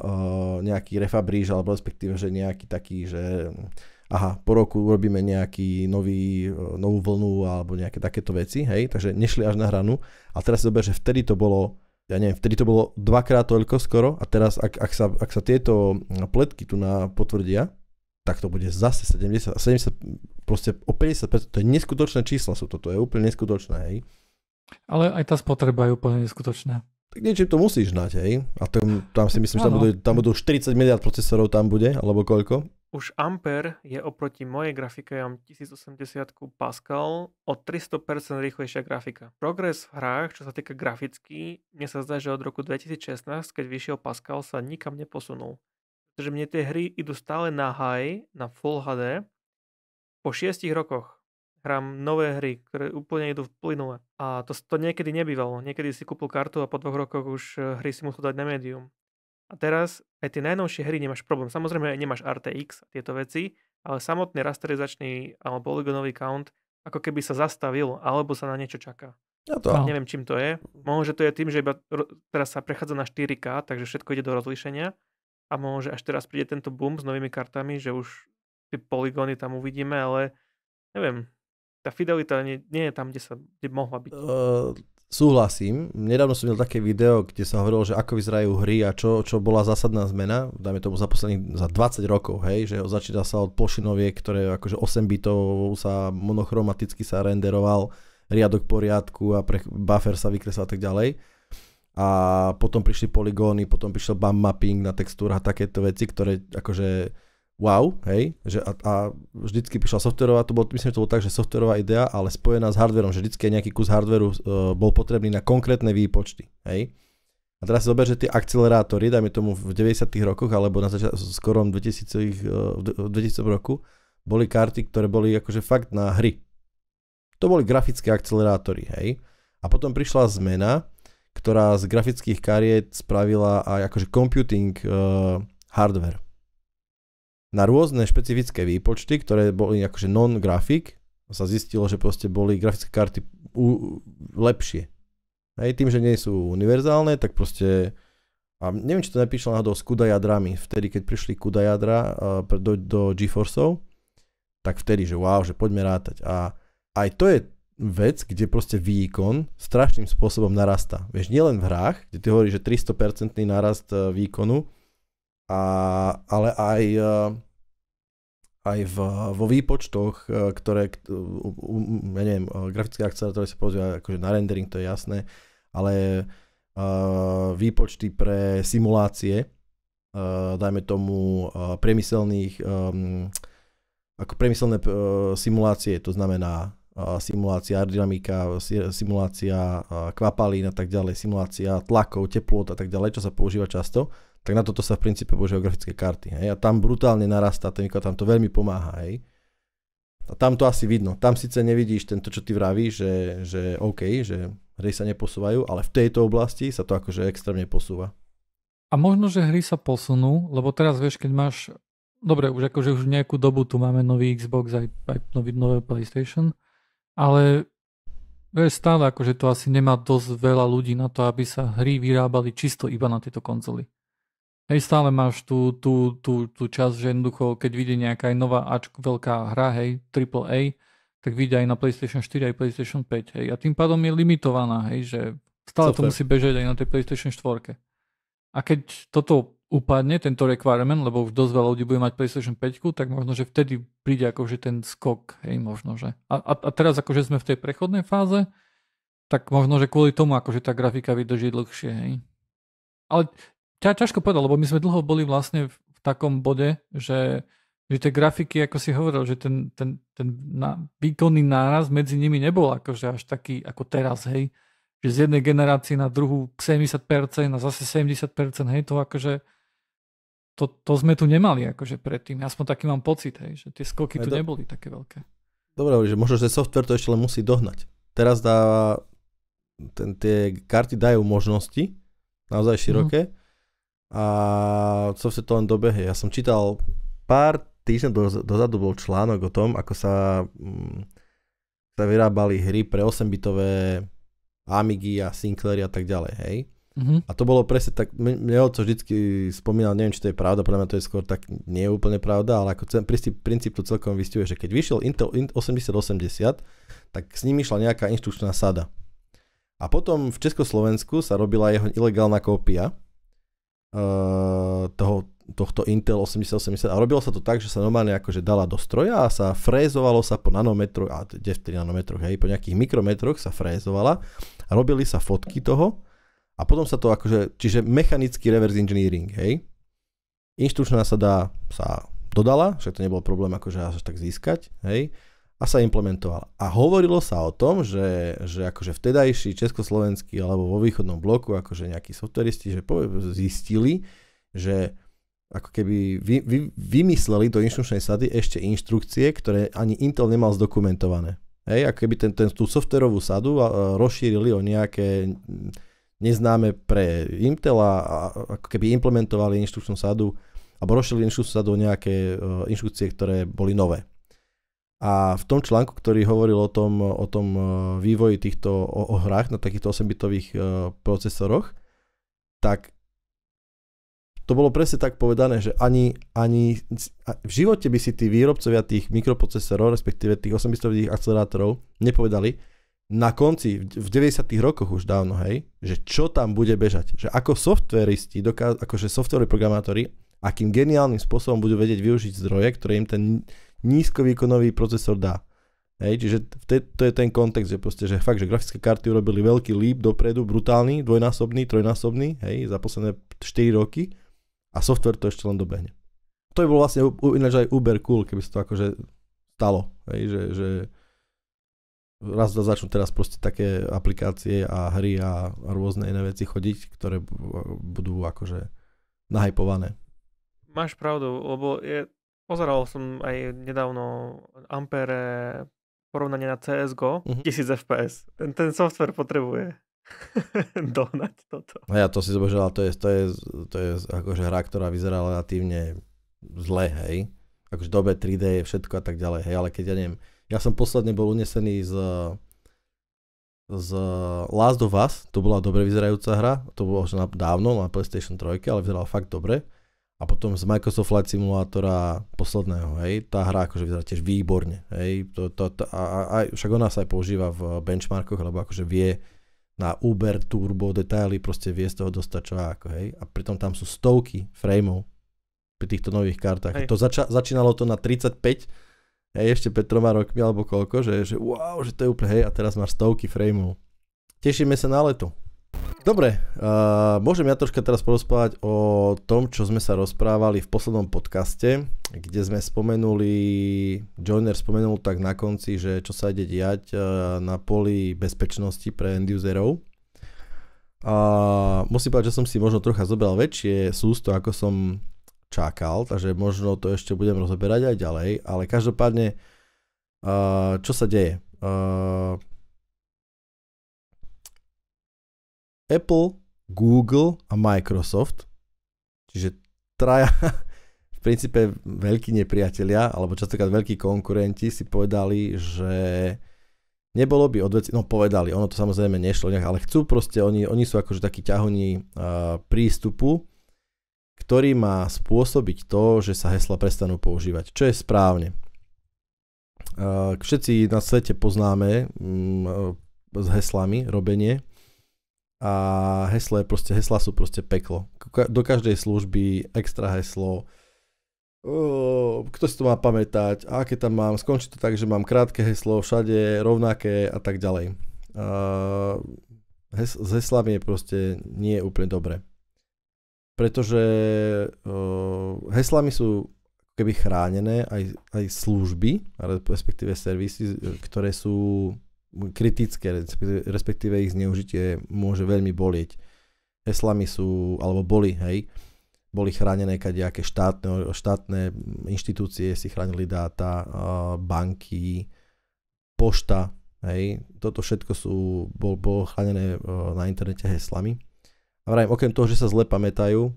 e, nejaký refabríž, alebo respektíve, že nejaký taký, že aha, po roku urobíme nejaký nový, e, novú vlnu alebo nejaké takéto veci, hej, takže nešli až na hranu. A teraz si zober, že vtedy to bolo ja neviem, vtedy to bolo dvakrát toľko skoro a teraz ak, ak, sa, ak sa tieto pletky tu na potvrdia, tak to bude zase 70, 70 proste o 50%, to je neskutočné čísla sú to, to je úplne neskutočné, hej. Ale aj tá spotreba je úplne neskutočná. Tak niečím to musíš znať, hej? A tam, tam si myslím, že tam, budú, tam budú 40 miliard procesorov, tam bude, alebo koľko? Už Ampere je oproti mojej grafike, ja mám 1080 Pascal, o 300% rýchlejšia grafika. Progres v hrách, čo sa týka graficky, mne sa zdá, že od roku 2016, keď vyšiel Pascal, sa nikam neposunul. Pretože mne tie hry idú stále na high, na full HD, po 6 rokoch hrám nové hry, ktoré úplne idú plynule. A to, to niekedy nebývalo. Niekedy si kúpil kartu a po dvoch rokoch už eh, hry si musel dať na médium. A teraz aj tie najnovšie hry nemáš problém. Samozrejme aj nemáš RTX a tieto veci, ale samotný rasterizačný alebo polygonový count ako keby sa zastavil, alebo sa na niečo čaká. Ja no to... neviem, čím to je. Možno, že to je tým, že iba teraz sa prechádza na 4K, takže všetko ide do rozlíšenia. A možno, že až teraz príde tento boom s novými kartami, že už tie poligóny tam uvidíme, ale neviem, tá fidelita nie, nie je tam, kde sa kde mohla byť. Uh, súhlasím. Nedávno som videl také video, kde sa hovorilo, že ako vyzerajú hry a čo, čo bola zásadná zmena, dajme tomu za posledných, za 20 rokov, hej, že začína sa od plošinoviek, ktoré akože 8 bitov sa monochromaticky sa renderoval riadok poriadku a pre, buffer sa vykresal a tak ďalej. A potom prišli poligóny, potom prišiel bum mapping na textúra a takéto veci, ktoré akože wow, hej, že a, a vždycky prišla softverová, to bolo, myslím, že to bolo tak, že softverová idea, ale spojená s hardverom, že vždycky nejaký kus hardveru uh, bol potrebný na konkrétne výpočty, hej. A teraz si zober, že tie akcelerátory, dajme tomu v 90 rokoch, alebo na začiat, skorom 2000, uh, 2000 roku, boli karty, ktoré boli akože fakt na hry. To boli grafické akcelerátory, hej. A potom prišla zmena, ktorá z grafických kariet spravila aj akože computing uh, hardware na rôzne špecifické výpočty, ktoré boli akože non-grafik, sa zistilo, že proste boli grafické karty u, lepšie. Hej, tým, že nie sú univerzálne, tak proste a neviem, či to nepíšlo náhodou s CUDA jadrami, vtedy, keď prišli CUDA jadra do, do GeForceov, tak vtedy, že wow, že poďme rátať. A aj to je vec, kde proste výkon strašným spôsobom narasta. Vieš, nielen v hrách, kde ty hovoríš, že 300% narast e, výkonu, a, ale aj, e, aj v, vo výpočtoch, e, ktoré, ja neviem, e, grafické akcelerátory sa používajú akože na rendering, to je jasné, ale výpočty pre simulácie, dajme tomu priemyselných, ako priemyselné simulácie, to znamená simulácia aerodynamika, simulácia kvapalín a tak ďalej, simulácia tlakov, teplot a tak ďalej, čo sa používa často, tak na toto sa v princípe používajú grafické karty. Hej? A tam brutálne narastá, ten výklad tam to veľmi pomáha. Hej? A tam to asi vidno. Tam síce nevidíš tento, čo ty vravíš, že, že OK, že hry sa neposúvajú, ale v tejto oblasti sa to akože extrémne posúva. A možno, že hry sa posunú, lebo teraz vieš, keď máš... Dobre, už akože už nejakú dobu tu máme nový Xbox, aj, aj nový, nové PlayStation, ale vieš, stále akože to asi nemá dosť veľa ľudí na to, aby sa hry vyrábali čisto iba na tieto konzoly. Hej, stále máš tú, tú, tú, tú časť, že jednoducho, keď vyjde nejaká aj nová Ačko, veľká hra, hej, AAA, tak vyjde aj na PlayStation 4, aj PlayStation 5, hej. A tým pádom je limitovaná, hej, že stále Co to musí bežať aj na tej PlayStation 4. A keď toto upadne, tento requirement, lebo už dosť veľa ľudí bude mať PlayStation 5, tak možno, že vtedy príde akože ten skok, hej, možno, že. A, a, a teraz akože sme v tej prechodnej fáze, tak možno, že kvôli tomu akože tá grafika vydrží dlhšie, hej. Ale ťa, ťažko povedať, lebo my sme dlho boli vlastne v takom bode, že, že tie grafiky, ako si hovoril, že ten, ten, ten na, výkonný náraz medzi nimi nebol akože až taký ako teraz, hej, že z jednej generácie na druhú 70% a zase 70%, hej, to akože to, to sme tu nemali akože predtým, aspoň taký mám pocit, hej, že tie skoky tu do... neboli také veľké. Dobre, že možno, že software to ešte len musí dohnať. Teraz dáva ten, tie karty dajú možnosti, naozaj široké, mm a co sa to len dobehe. Ja som čítal pár týždňov do, dozadu bol článok o tom, ako sa, mh, mm, sa vyrábali hry pre 8-bitové Amigy a Sinclairy a tak ďalej, hej. Mm-hmm. A to bolo presne tak, mne to vždy spomínal, neviem, či to je pravda, pre mňa to je skôr tak nie je úplne pravda, ale ako ten princíp, princíp to celkom vystiuje, že keď vyšiel Intel 8080, tak s ním išla nejaká inštrukčná sada. A potom v Československu sa robila jeho ilegálna kópia, Eh, toho, tohto Intel 8080 a robilo sa to tak, že sa normálne akože dala do stroja a sa frézovalo sa po nanometroch, a 3 nanometroch, hej, po nejakých mikrometroch sa frézovala a robili sa fotky toho a potom sa to akože, čiže mechanický reverse engineering, hej. inštručná sa dá, sa dodala, však to nebol problém akože až tak získať, hej a sa implementoval. A hovorilo sa o tom, že, že akože vtedajší československý alebo vo východnom bloku akože nejakí softveristi že zistili, že ako keby vy, vy, vymysleli do inštrukčnej sady ešte inštrukcie, ktoré ani Intel nemal zdokumentované. Hej, ako keby ten, ten, tú softverovú sadu rozšírili o nejaké neznáme pre Intel a, ako keby implementovali inštrukčnú sadu alebo rozšírili inštrukčnú sadu o nejaké e, inštrukcie, ktoré boli nové. A v tom článku, ktorý hovoril o tom, o tom e, vývoji týchto o, o hrách na takýchto 8-bitových e, procesoroch, tak to bolo presne tak povedané, že ani, ani v živote by si tí výrobcovia tých mikroprocesorov, respektíve tých 8-bitových akcelerátorov nepovedali na konci, v 90 rokoch už dávno, hej, že čo tam bude bežať. Že ako softveristi, dokáž, akože softveri programátori, akým geniálnym spôsobom budú vedieť využiť zdroje, ktoré im ten nízkovýkonový procesor dá. Hej, čiže te, to je ten kontext, že proste, že fakt, že grafické karty urobili veľký líp dopredu, brutálny, dvojnásobný, trojnásobný, hej, za posledné 4 roky a software to ešte len dobehne. To je bol vlastne ináč aj uber cool, keby sa to akože stalo, hej, že, že raz začnú teraz proste také aplikácie a hry a, a rôzne iné veci chodiť, ktoré budú akože nahypované. Máš pravdu, lebo je, Pozeral som aj nedávno Ampere porovnanie na CSGO, uh-huh. Mhm. 1000 FPS. Ten, ten software potrebuje dohnať toto. Ja to si zobežal, to je, to je, to je akože hra, ktorá vyzerá relatívne zle, hej. Akože dobe 3D je všetko a tak ďalej, hej, ale keď ja neviem, ja som posledne bol unesený z z Last of Us, to bola dobre vyzerajúca hra, to bolo už dávno na PlayStation 3, ale vyzerala fakt dobre a potom z Microsoft Flight Simulatora posledného, hej, tá hra akože vyzerá tiež výborne, hej, to, to, to, a, a, však ona sa aj používa v eh, benchmarkoch, lebo akože vie na Uber Turbo detaily, proste vie z toho dostať čo ako, hej, a pritom tam sú stovky frameov pri týchto nových kartách. Hej. To zača, začínalo to na 35, hej, ešte pred troma rokmi alebo koľko, že, že wow, že to je úplne, hej, a teraz máš stovky frameov. Tešíme sa na leto. Dobre, uh, môžem ja troška teraz porozprávať o tom, čo sme sa rozprávali v poslednom podcaste, kde sme spomenuli, Joiner spomenul tak na konci, že čo sa ide diať uh, na poli bezpečnosti pre end-userov. Uh, musím povedať, že som si možno trocha zobral väčšie sústo, ako som čakal, takže možno to ešte budem rozoberať aj ďalej, ale každopádne, uh, čo sa deje? Uh, Apple, Google a Microsoft. Čiže traja v princípe veľkí nepriatelia, alebo častokrát veľkí konkurenti si povedali, že nebolo by odveci, no povedali, ono to samozrejme nešlo nejak, ale chcú proste, oni, oni sú akože takí ťahoní uh, prístupu, ktorý má spôsobiť to, že sa hesla prestanú používať, čo je správne. Uh, všetci na svete poznáme um, s heslami robenie, a hesle, proste hesla sú proste peklo. Do každej služby extra heslo, kto si to má pamätať, a aké tam mám, skončí to tak, že mám krátke heslo, všade rovnaké a tak ďalej. hes- s heslami je proste nie je úplne dobre. Pretože uh, heslami sú keby chránené aj, aj služby, respektíve servisy, ktoré sú kritické, respektíve ich zneužitie môže veľmi bolieť. Heslami sú, alebo boli, hej, boli chránené kadejaké štátne, štátne inštitúcie, si chránili dáta, banky, pošta, hej, toto všetko sú, bol, bolo chránené e, na internete heslami. A vrajím, okrem toho, že sa zle pamätajú,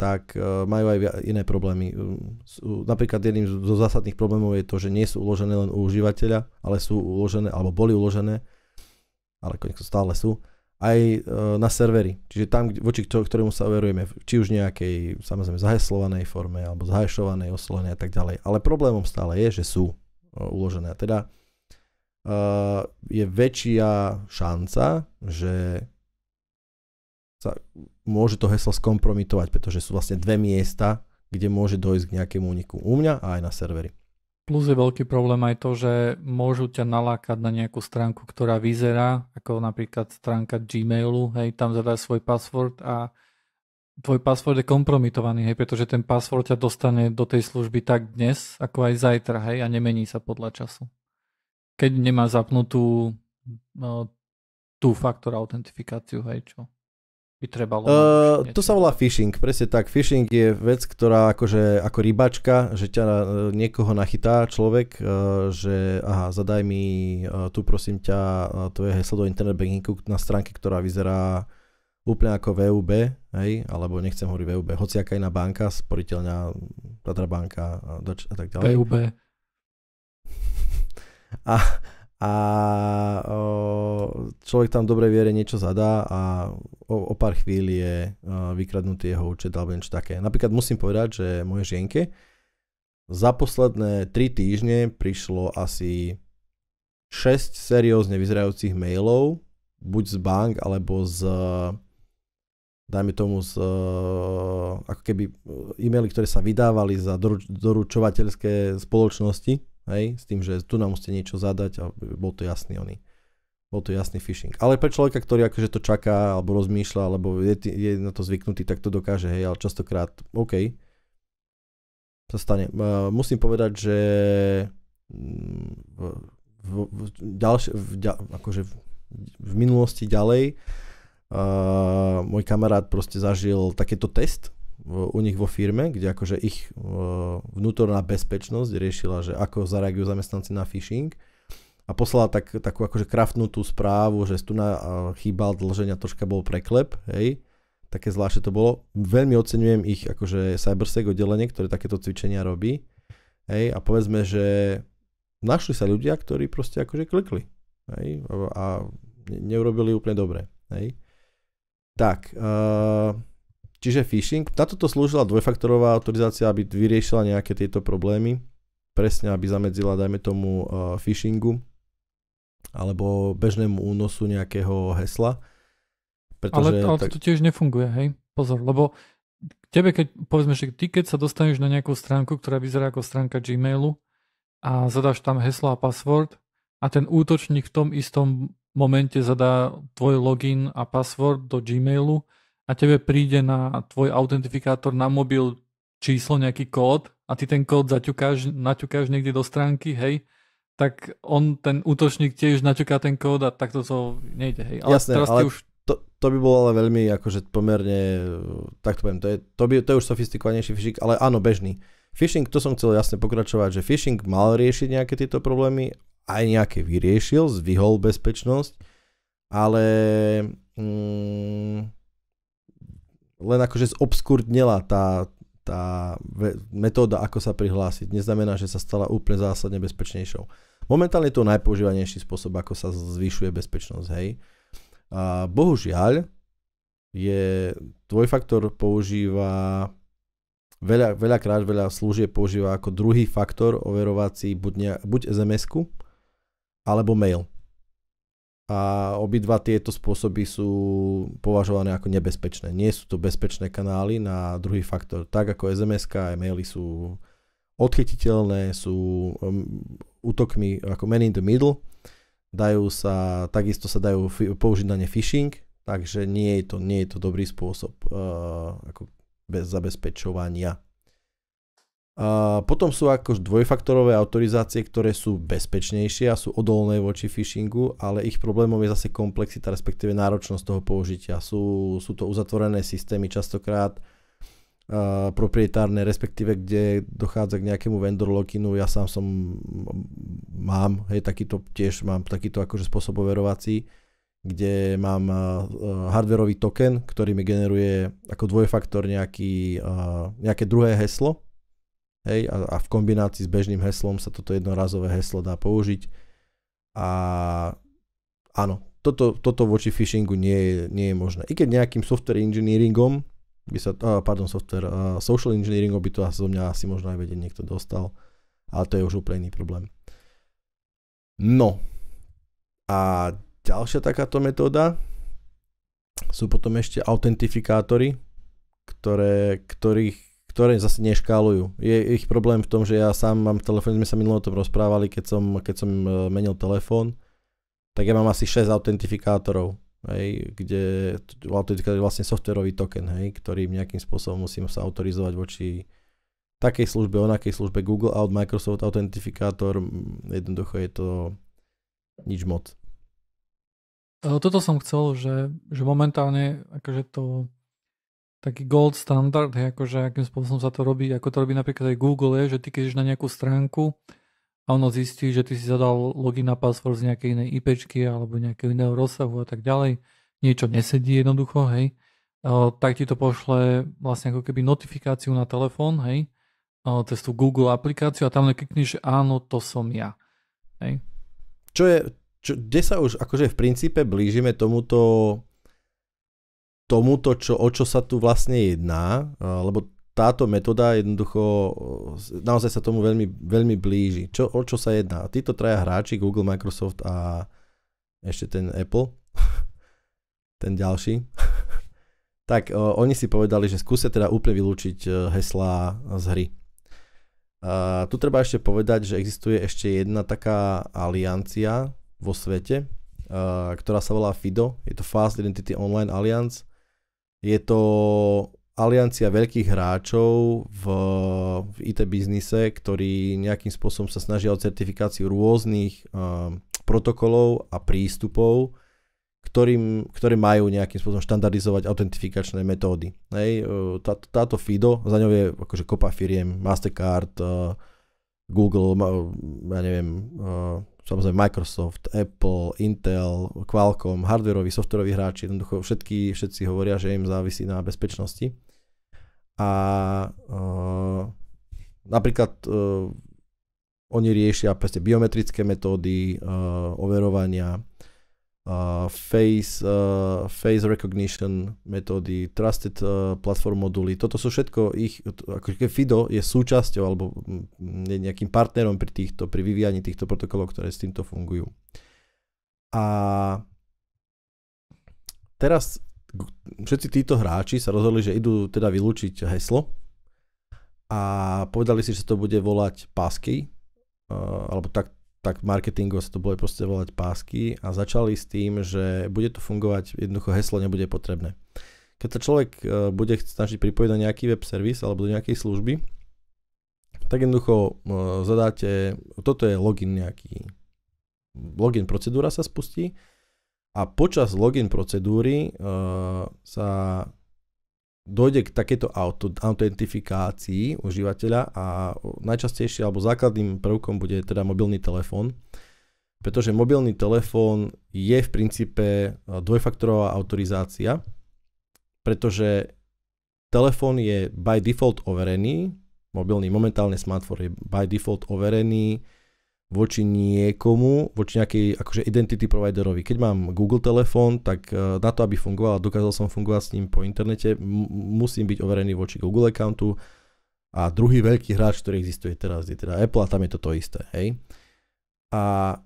tak e, majú aj iné problémy. Napríklad jedným zo zásadných problémov je to, že nie sú uložené len u užívateľa, ale sú uložené, alebo boli uložené, ale konec stále sú, aj e, na servery. Čiže tam, voči ktorému sa overujeme, či už nejakej, samozrejme, zaheslovanej forme, alebo zahešovanej, oslovenej a tak ďalej. Ale problémom stále je, že sú e, uložené. A teda je väčšia šanca, že sa môže to heslo skompromitovať, pretože sú vlastne dve miesta, kde môže dojsť k nejakému úniku u mňa a aj na servery. Plus je veľký problém aj to, že môžu ťa nalákať na nejakú stránku, ktorá vyzerá, ako napríklad stránka Gmailu, hej, tam zadáš svoj password a tvoj password je kompromitovaný, hej, pretože ten password ťa dostane do tej služby tak dnes, ako aj zajtra, hej, a nemení sa podľa času. Keď nemá zapnutú no, tú faktor autentifikáciu, hej, čo by trebalo... Uh, to sa volá phishing, presne tak. Phishing je vec, ktorá akože ako rybačka, že ťa eh, niekoho nachytá človek, eh, že aha, zadaj mi tu prosím ťa tvoje heslo do internet bankingu na stránke, ktorá vyzerá úplne ako VUB, hej, alebo nechcem hovoriť VUB, hociaká iná banka, sporiteľňa, Tatra banka a, a tak ďalej. VUB. A, a o, človek tam dobre viere niečo zadá a o, o pár chvíľ je e, vykradnutý jeho účet alebo niečo také. Napríklad musím povedať, že moje žienke za posledné 3 týždne prišlo asi 6 seriózne vyzerajúcich mailov, buď z bank alebo z dajme tomu z, e, ako keby e, e-maily, ktoré sa vydávali za doručovateľské spoločnosti, hej, s tým, že tu nám musíte niečo zadať a bol to jasný oný. Bol to jasný phishing. Ale pre človeka, ktorý akože to čaká, alebo rozmýšľa, alebo je, je na to zvyknutý, tak to dokáže, hej, ale častokrát, OK, sa stane. Uh, musím povedať, že mm, v, v, v, ďalš, v, ďal, akože v, v minulosti ďalej uh, môj kamarát proste zažil takéto test v, u nich vo firme, kde akože ich uh, vnútorná bezpečnosť riešila, že ako zareagujú zamestnanci na phishing. Uh, a poslala tak, takú akože kraftnutú správu, že tu na chýbal dlženia, troška bol preklep, hej. Také zvláštne to bolo. Veľmi oceňujem ich akože cybersec oddelenie, ktoré takéto cvičenia robí. Hej, a povedzme, že našli sa ľudia, ktorí proste akože klikli. Hej, a neurobili úplne dobre. Hej. Tak, uh, čiže phishing. Na toto slúžila dvojfaktorová autorizácia, aby vyriešila nejaké tieto problémy. Presne, aby zamedzila, dajme tomu, uh, phishingu alebo bežnému únosu nejakého hesla. Pretože, ale, ale tak... to tiež nefunguje, hej? Pozor, lebo tebe, keď povedzme, že ty keď sa dostaneš na nejakú stránku, ktorá vyzerá ako stránka Gmailu a zadáš tam heslo a password a ten útočník v tom istom momente zadá tvoj login a password do Gmailu a tebe príde na tvoj autentifikátor na mobil číslo, nejaký kód a ty ten kód zaťukáš, naťukáš niekde do stránky, hej, tak on, ten útočník tiež naťuká ten kód a takto to nejde. Hej. Ale Jasné, teraz ale už... to, to by bolo ale veľmi akože pomerne, e, tak to poviem, to je, to, by, to je už sofistikovanejší phishing, ale áno, bežný. Phishing, to som chcel jasne pokračovať, že phishing mal riešiť nejaké tieto problémy, aj nejaké vyriešil, zvyhol bezpečnosť, ale mm, len akože zobskurdnila tá, tá metóda, ako sa prihlásiť. Neznamená, že sa stala úplne zásadne bezpečnejšou. Momentálne je to najpoužívanejší spôsob, ako sa zvyšuje bezpečnosť, hej. A bohužiaľ, je dvojfaktor používa veľa, veľakrát veľa služieb používa ako druhý faktor overovací buď, ne, buď sms alebo mail. A obidva tieto spôsoby sú považované ako nebezpečné. Nie sú to bezpečné kanály na druhý faktor. Tak ako sms a aj maily sú odchytiteľné, sú útokmi ako man in the middle. Dajú sa, takisto sa dajú fi- použiť na ne phishing, takže nie je to, nie je to dobrý spôsob uh, ako bez zabezpečovania. Uh, potom sú ako dvojfaktorové autorizácie, ktoré sú bezpečnejšie a sú odolné voči phishingu, ale ich problémom je zase komplexita, respektíve náročnosť toho použitia. Sú, sú to uzatvorené systémy častokrát, Eh, proprietárne, respektíve kde dochádza k nejakému vendor lockinu. Ja sám som, mám, hej, takýto tiež mám takýto akože spôsob overovací, kde mám eh, eh, hardwareový token, ktorý mi generuje ako dvojfaktor nejaký, nejaké druhé heslo, hej, a, a v kombinácii s bežným heslom sa toto jednorazové heslo dá použiť. A áno, toto, toto voči phishingu nie je, nie je možné. I keď nejakým software engineeringom by sa, uh, pardon, software, uh, social engineering by to zo mňa asi možno aj vedieť niekto dostal, ale to je už úplne iný problém. No a ďalšia takáto metóda sú potom ešte autentifikátory, ktoré, ktorých, ktoré zase neškálujú. Je ich problém v tom, že ja sám mám telefón, sme sa minulé o tom rozprávali, keď som, keď som menil telefón, tak ja mám asi 6 autentifikátorov hej, kde autentika je vlastne softverový token, hej, ktorým nejakým spôsobom musím sa autorizovať voči takej službe, onakej službe Google Out, Microsoft Autentifikátor, jednoducho je to nič moc. E, toto som chcel, že, že momentálne akože to taký gold standard, hej, akože akým spôsobom sa to robí, ako to robí napríklad aj Google, je, že ty keď na nejakú stránku, a ono zistí, že ty si zadal login a password z nejakej inej IPčky alebo nejakého iného rozsahu a tak ďalej, niečo nesedí jednoducho, hej, o, tak ti to pošle vlastne ako keby notifikáciu na telefón, hej, o, cez tú Google aplikáciu a tam len klikneš, že áno, to som ja. Hej. Čo je, čo, kde sa už akože v princípe blížime tomuto tomuto, čo, o čo sa tu vlastne jedná, lebo táto metóda jednoducho eh, naozaj sa tomu veľmi, veľmi blíži. Čo, o čo sa jedná? Títo traja hráči, Google, Microsoft a ešte ten Apple, ten ďalší, tak o, eh, oni si povedali, že skúsia teda úplne vylúčiť eh, heslá z hry. A tu treba ešte povedať, že existuje ešte jedna taká aliancia vo svete, a, ktorá sa volá FIDO. Je to Fast Identity Online Alliance. Je to aliancia veľkých hráčov v, v IT biznise, ktorí nejakým spôsobom sa snažia o certifikáciu rôznych uh, protokolov a prístupov, ktorým, ktoré majú nejakým spôsobom štandardizovať autentifikačné metódy. Hej, e, tá, táto FIDO, za ňou je akože kopa firiem, Mastercard, uh, Google, ja neviem, uh, samozrejme Microsoft, Apple, Intel, Qualcomm, hardwareoví, softwareoví hráči, jednoducho všetky, všetci hovoria, že im závisí na bezpečnosti. A uh, napríklad uh, oni riešia biometrické metódy uh, overovania, face, uh, face recognition metódy, trusted uh, platform moduly, toto sú všetko ich, ako FIDO je súčasťou alebo nejakým partnerom pri týchto, pri vyvíjaní týchto protokolov, ktoré s týmto fungujú. A teraz všetci títo hráči sa rozhodli, že idú teda vylúčiť heslo a povedali si, že to bude volať pásky. uh, alebo tak tak marketingovo sa to bude proste volať pásky a začali s tým, že bude to fungovať, jednoducho heslo nebude potrebné. Keď sa človek e, bude snažiť pripojiť na nejaký web servis alebo do nejakej služby, tak jednoducho e, zadáte, toto je login nejaký, login procedúra sa spustí a počas login procedúry uh, sa dojde k takéto auto, autentifikácii užívateľa a najčastejšie alebo základným prvkom bude teda mobilný telefón, pretože mobilný telefón je v princípe eh, dvojfaktorová autorizácia, pretože telefón je by default overený, mobilný momentálne smartphone je by default overený voči niekomu, voči nejakej akože identity providerovi. Keď mám Google telefón, tak e, na to, aby fungoval, dokázal som fungovať s ním po internete, m- musím byť overený voči Google accountu a druhý veľký hráč, ktorý existuje teraz, je teda Apple a tam je toto isté, hej. A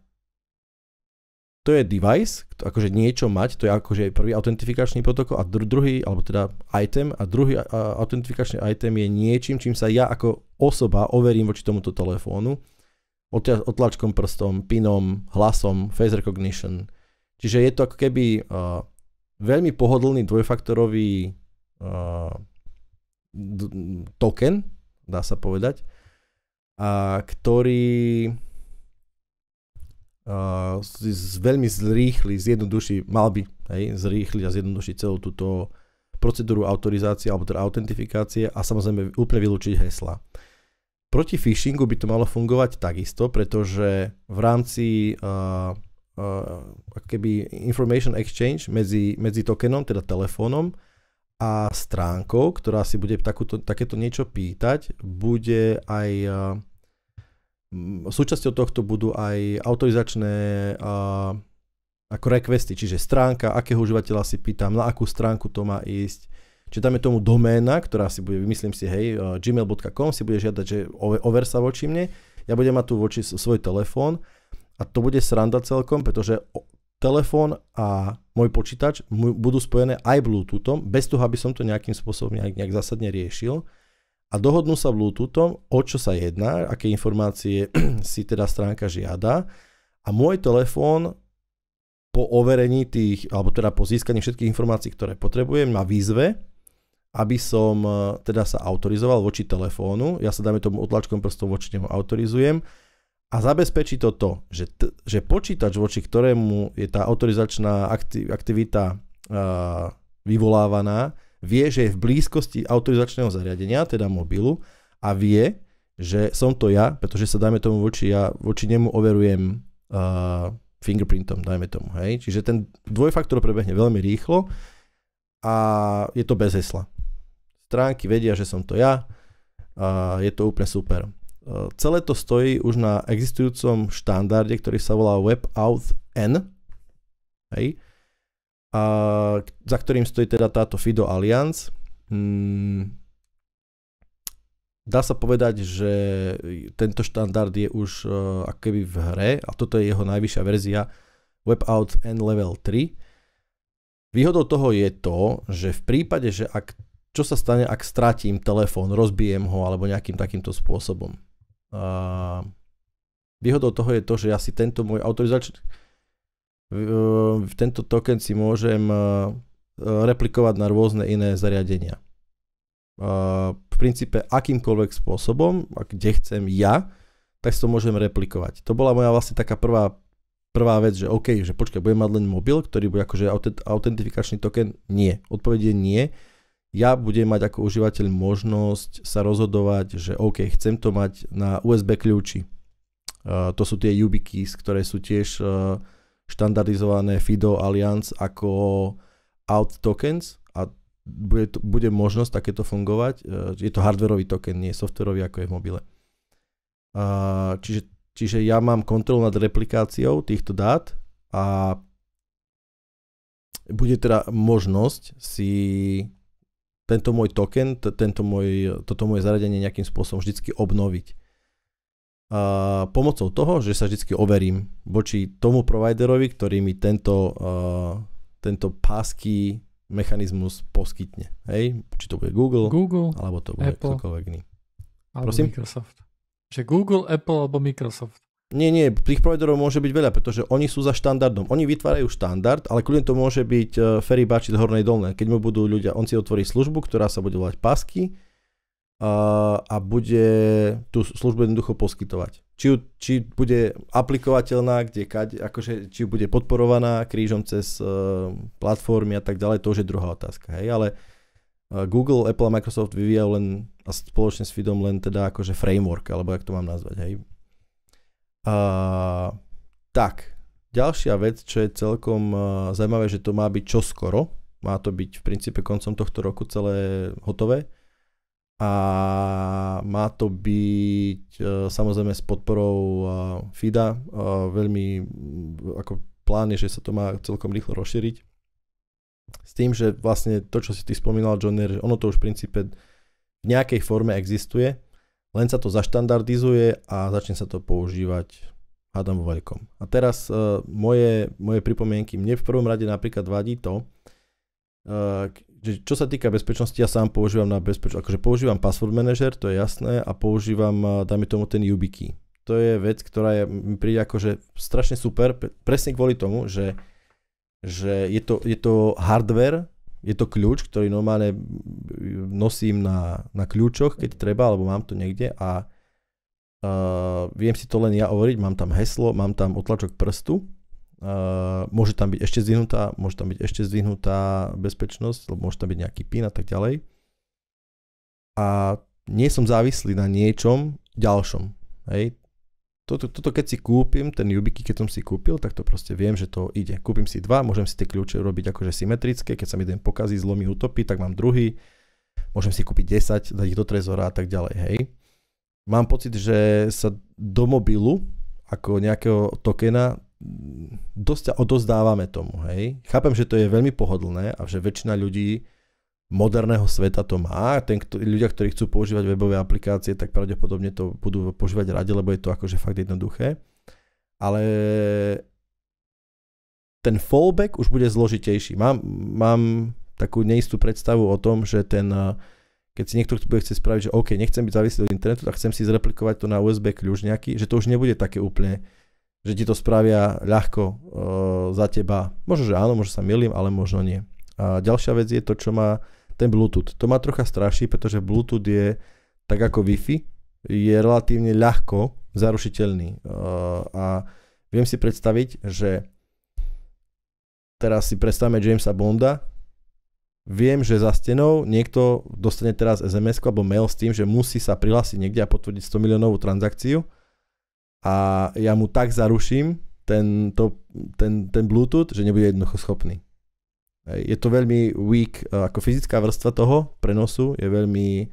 to je device, akože niečo mať, to je akože prvý autentifikačný protokol a druhý, alebo teda item a druhý a, a, autentifikačný item je niečím, čím sa ja ako osoba overím voči tomuto telefónu otlačkom prstom, pinom, hlasom, face recognition. Čiže je to ako keby uh, veľmi pohodlný dvojfaktorový uh, token, dá sa povedať, a ktorý uh, z, veľmi zrýchli, zjednoduší, mal by hej, zrýchli a zjednoduší celú túto procedúru autorizácie alebo teda autentifikácie a samozrejme úplne vylúčiť hesla. Proti phishingu by to malo fungovať takisto, pretože v rámci uh, uh, keby information exchange medzi, medzi tokenom, teda telefónom a stránkou, ktorá si bude takúto, takéto niečo pýtať, bude aj uh, súčasťou tohto budú aj autorizačné uh, ako requesty, čiže stránka, akého užívateľa si pýtam, na akú stránku to má ísť, Čiže dáme tomu doména, ktorá si bude, vymyslím si, hej, eh, gmail.com si bude žiadať, že over sa voči mne, ja budem mať tu voči svoj telefón a to bude sranda celkom, pretože telefón a môj počítač budú spojené aj Bluetoothom, bez toho, aby som to nejakým spôsobom nejak, nejak zásadne riešil a dohodnú sa Bluetoothom, o čo sa jedná, aké informácie si teda stránka žiada a môj telefón po overení tých, alebo teda po získaní všetkých informácií, ktoré potrebujem, má výzve, aby som e, teda sa autorizoval voči telefónu, ja sa dáme tomu otlačkom prstov voči nemu autorizujem a zabezpečí to to, že, t- že počítač, voči ktorému je tá autorizačná aktiv- aktivita uh, vyvolávaná, vie, že je v blízkosti autorizačného zariadenia, teda mobilu a vie, že som to ja, pretože sa dajme tomu voči, ja, voči nemu overujem uh, fingerprintom, dajme tomu. Hej? Čiže ten dvojfaktor prebehne veľmi rýchlo a je to bez hesla stránky, vedia, že som to ja a je to úplne super. E, celé to stojí už na existujúcom štandarde, ktorý sa volá WebAuth N, hej, a za ktorým stojí teda táto FIDO Alliance. Hmm. Dá sa povedať, že tento štandard je už uh, e, akoby v hre a toto je jeho najvyššia verzia WebAuth N Level 3. Výhodou toho je to, že v prípade, že ak čo sa stane, ak stratím telefón, rozbijem ho alebo nejakým takýmto spôsobom. Uh, výhodou toho je to, že ja si tento môj autorizačný uh, e, tento token si môžem uh, replikovať na rôzne iné zariadenia. Uh, v princípe akýmkoľvek spôsobom, kde chcem ja, tak si to môžem replikovať. To bola moja vlastne taká prvá, prvá vec, že OK, že počkaj, budem mať len mobil, ktorý bude akože autentifikačný token? Nie. Odpovedie nie ja budem mať ako užívateľ možnosť sa rozhodovať, že OK, chcem to mať na USB kľúči. Uh, to sú tie YubiKeys, ktoré sú tiež uh, štandardizované FIDO Alliance ako out tokens a bude, to, bude možnosť takéto fungovať. Uh, je to hardverový token, nie softwareový ako je v mobile. Uh, čiže, čiže ja mám kontrolu nad replikáciou týchto dát a bude teda možnosť si tento môj token, tento môj, toto moje zariadenie nejakým spôsobom vždycky obnoviť. A pomocou toho, že sa vždycky overím voči tomu providerovi, ktorý mi tento, uh, tento páský mechanizmus poskytne. Hej? Či to bude Google, Google alebo to bude Apple, iný. Prosím? Microsoft. Že Google, Apple alebo Microsoft. Nie, nie, tých providerov môže byť veľa, pretože oni sú za štandardom. Oni vytvárajú štandard, ale kľudne to môže byť e, ferry bači hornej dolnej. Keď mu budú ľudia, on si otvorí službu, ktorá sa bude volať pasky e, a, bude tú službu jednoducho poskytovať. Či, či bude aplikovateľná, kde, akože, či bude podporovaná krížom cez e, platformy a tak ďalej, to už je druhá otázka. Hej? Ale Google, Apple a Microsoft vyvíjajú len a spoločne s FIDom len teda akože framework, alebo jak to mám nazvať, hej, tak, ďalšia vec, čo je celkom uh, zaujímavé, že to má byť čoskoro. Má to byť v princípe koncom tohto roku celé hotové. A má to byť uh, samozrejme s podporou uh, FIDA. Uh, veľmi ako plán je, že sa to má celkom rýchlo rozšíriť. S tým, že vlastne to, čo si ty spomínal, John, ono to už v princípe v nejakej forme existuje, len sa to zaštandardizuje a začne sa to používať hádam vo veľkom. A teraz uh, moje, moje pripomienky. Mne v prvom rade napríklad vadí to, uh, že čo sa týka bezpečnosti, ja sám používam na bezpečnosť, akože používam password manager, to je jasné, a používam, e, dajme tomu, ten YubiKey. To je vec, ktorá je, mi príde akože strašne super, presne kvôli tomu, že, že je, to, je to hardware, je to kľúč, ktorý normálne nosím na, na kľúčoch, keď treba, alebo mám to niekde a uh, viem si to len ja overiť, mám tam heslo, mám tam otlačok prstu, uh, môže tam byť ešte zvinutá, môže tam byť ešte zvinutá bezpečnosť, lebo môže tam byť nejaký PIN a tak ďalej. A nie som závislý na niečom ďalšom. Hej? toto, toto keď si kúpim, ten Yubiki, keď som si kúpil, tak to proste viem, že to ide. Kúpim si dva, môžem si tie kľúče robiť akože symetrické, keď sa mi jeden pokazí, zlomí, utopí, tak mám druhý. Môžem si kúpiť 10, dať ich do trezora a tak ďalej, hej. Mám pocit, že sa do mobilu, ako nejakého tokena, mm, dosť odozdávame tomu, hej. Chápem, že to je veľmi pohodlné a že väčšina ľudí moderného sveta to má. Ten, kto, ľudia, ktorí chcú používať webové aplikácie, tak pravdepodobne to budú používať radi, lebo je to akože fakt jednoduché. Ale ten fallback už bude zložitejší. Mám, mám takú neistú predstavu o tom, že ten, eh, keď si niekto bude chcieť spraviť, že OK, nechcem byť závislý od internetu, tak chcem si zreplikovať to na USB kľúč nejaký, že to už nebude také úplne že ti to spravia ľahko e, za teba. Možno, že áno, možno sa milím, ale možno nie. A ďalšia vec je to, čo ma ten Bluetooth. To ma trocha straší, pretože Bluetooth je tak ako Wi-Fi, je relatívne ľahko zarušiteľný. Uh, a viem si predstaviť, že teraz si predstavme Jamesa Bonda, Viem, že za stenou niekto dostane teraz sms alebo mail s tým, že musí sa prihlásiť niekde a potvrdiť 100 miliónovú transakciu a ja mu tak zaruším ten, to, ten, ten Bluetooth, že nebude jednoducho schopný. Je to veľmi weak, e, ako fyzická vrstva toho prenosu je veľmi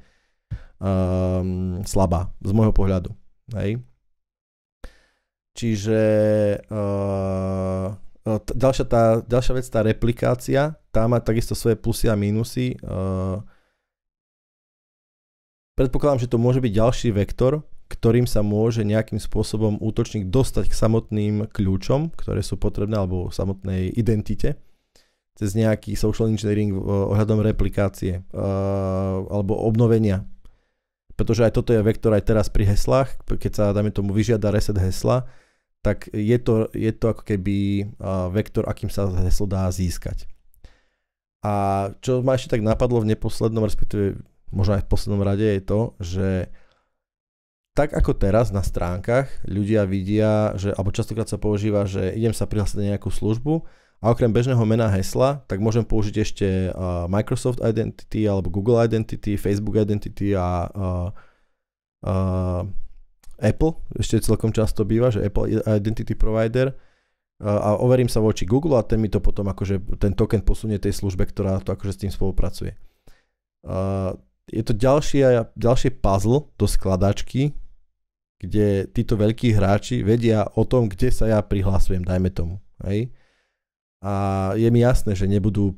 um, slabá z môjho pohľadu. Hej. Čiže uh, t- ďalšia, tá, ďalšia vec, tá replikácia, tá má takisto svoje plusy a mínusy. Uh, predpokladám, že to môže byť ďalší vektor, ktorým sa môže nejakým spôsobom útočník dostať k samotným kľúčom, ktoré sú potrebné, alebo samotnej identite cez nejaký social engineering eh, ohľadom replikácie eh, alebo obnovenia. Pretože aj toto je vektor aj teraz pri heslách, keď sa, dáme tomu, vyžiada reset hesla, tak je to, je to ako keby eh, vektor, akým sa heslo dá získať. A čo ma ešte tak napadlo v neposlednom, respektíve možno aj v poslednom rade, je to, že tak ako teraz na stránkach ľudia vidia, že, alebo častokrát sa používa, že idem sa prihlásiť na nejakú službu a okrem bežného mena hesla, tak môžem použiť ešte uh, Microsoft Identity alebo Google Identity, Facebook Identity a uh, uh, Apple. Ešte celkom často býva, že Apple Identity Provider a overím sa voči Google a ten mi to potom akože ten token posunie tej službe, ktorá to akože s tým spolupracuje. Je to ďalší ďalšie puzzle do skladačky, kde títo veľkí hráči vedia o tom, kde sa ja prihlasujem, dajme tomu. Hej? a je mi jasné, že nebudú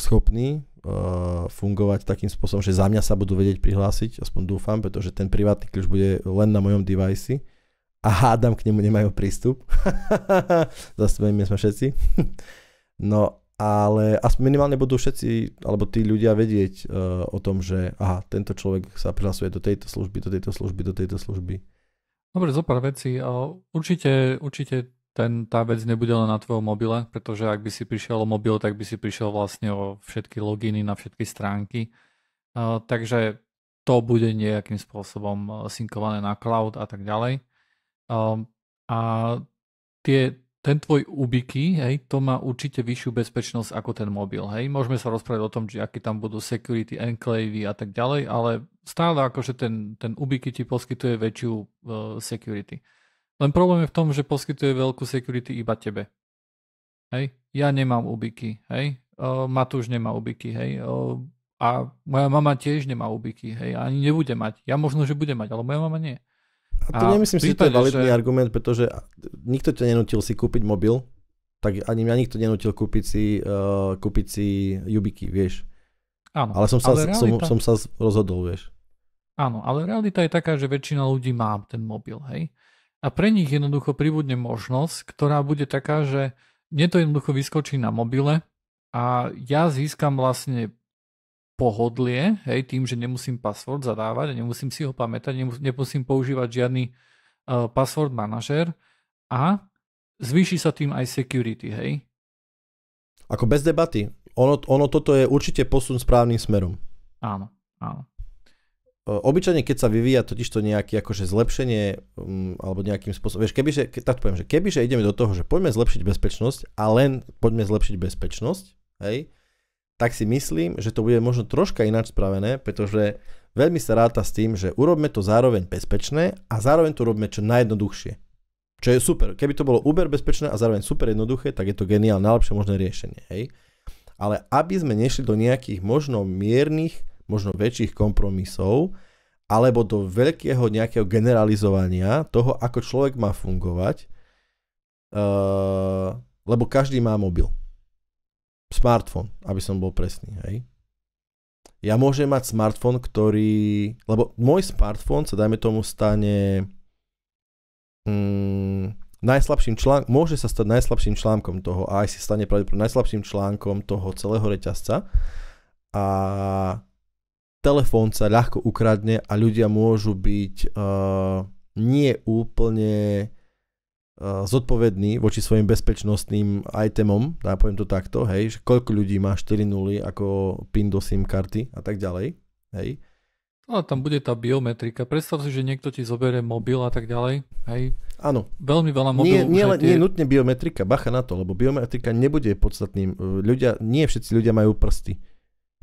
schopní uh, fungovať takým spôsobom, že za mňa sa budú vedieť prihlásiť, aspoň dúfam, pretože ten privátny kľúč bude len na mojom device a hádam k nemu nemajú prístup. Zasmejme sme všetci. no ale aspoň minimálne budú všetci, alebo tí ľudia vedieť uh, o tom, že aha, tento človek sa prihlasuje do tejto služby, do tejto služby, do tejto služby. Dobre, zo pár vecí. Určite, určite ten, tá vec nebude len na tvojom mobile, pretože ak by si prišiel o mobil, tak by si prišiel vlastne o všetky loginy na všetky stránky. Uh, takže to bude nejakým spôsobom synkované na cloud a tak ďalej. Um, a tie, ten tvoj ubiky, hej, to má určite vyššiu bezpečnosť ako ten mobil, hej. Môžeme sa rozprávať o tom, že aký tam budú security enclavy a tak ďalej, ale stále akože ten, ten ubiky ti poskytuje väčšiu uh, security. Len problém je v tom, že poskytuje veľkú security iba tebe. Hej? Ja nemám ubiky, hej? Uh, Matúš nemá ubiky, hej? Uh, a moja mama tiež nemá ubiky, hej? Ani nebude mať. Ja možno, že bude mať, ale moja mama nie. A to a nemyslím prípade, si, že to je validný že... argument, pretože nikto ťa nenutil si kúpiť mobil, tak ani mňa nikto nenutil kúpiť si, uh, kúpiť si ubiky, vieš. Áno. Ale som sa, ale realita... som, som sa rozhodol, vieš. Áno, ale realita je taká, že väčšina ľudí má ten mobil, hej a pre nich jednoducho pribudne možnosť, ktorá bude taká, že mne to jednoducho vyskočí na mobile a ja získam vlastne pohodlie, hej, tým, že nemusím password zadávať, nemusím si ho pamätať, nemusím používať žiadny uh, password manažer a zvýši sa tým aj security, hej. Ako bez debaty. Ono, ono toto je určite posun správnym smerom. Áno, áno. Eh, obyčajne, keď sa vyvíja totiž to nejaké akože zlepšenie um, alebo nejakým spôsobom, vieš, kebyže, ke, tak poviem, že kebyže ideme do toho, že poďme zlepšiť bezpečnosť a len poďme zlepšiť bezpečnosť, hej, tak si myslím, že to bude možno troška ináč spravené, pretože veľmi sa ráta s tým, že urobme to zároveň bezpečné a zároveň to robíme čo najjednoduchšie. Čo je super. Keby to bolo uber bezpečné a zároveň super jednoduché, tak je to geniálne, najlepšie možné riešenie, hej. Ale aby sme nešli do nejakých možno miernych možno väčších kompromisov, alebo do veľkého nejakého generalizovania toho, ako človek má fungovať, uh, lebo každý má mobil. Smartfón, aby som bol presný, hej. Ja môžem mať smartfón, ktorý... Lebo môj smartfón sa, dajme tomu, stane mm, najslabším článkom, môže sa stať najslabším článkom toho a aj si stane pravdepodobne najslabším článkom toho celého reťazca. A telefón sa ľahko ukradne a ľudia môžu byť uh, nie úplne uh, zodpovední voči svojim bezpečnostným itemom, ja poviem to takto, hej, že koľko ľudí má 4 nuly ako pin do SIM karty a tak ďalej, hej. No a tam bude tá biometrika. Predstav si, že niekto ti zoberie mobil a tak ďalej, hej. Áno. Veľmi veľa mobilov. Nie, nie, tie... nie nutne biometrika, bacha na to, lebo biometrika nebude podstatným. Eh, ľudia, nie všetci ľudia majú prsty.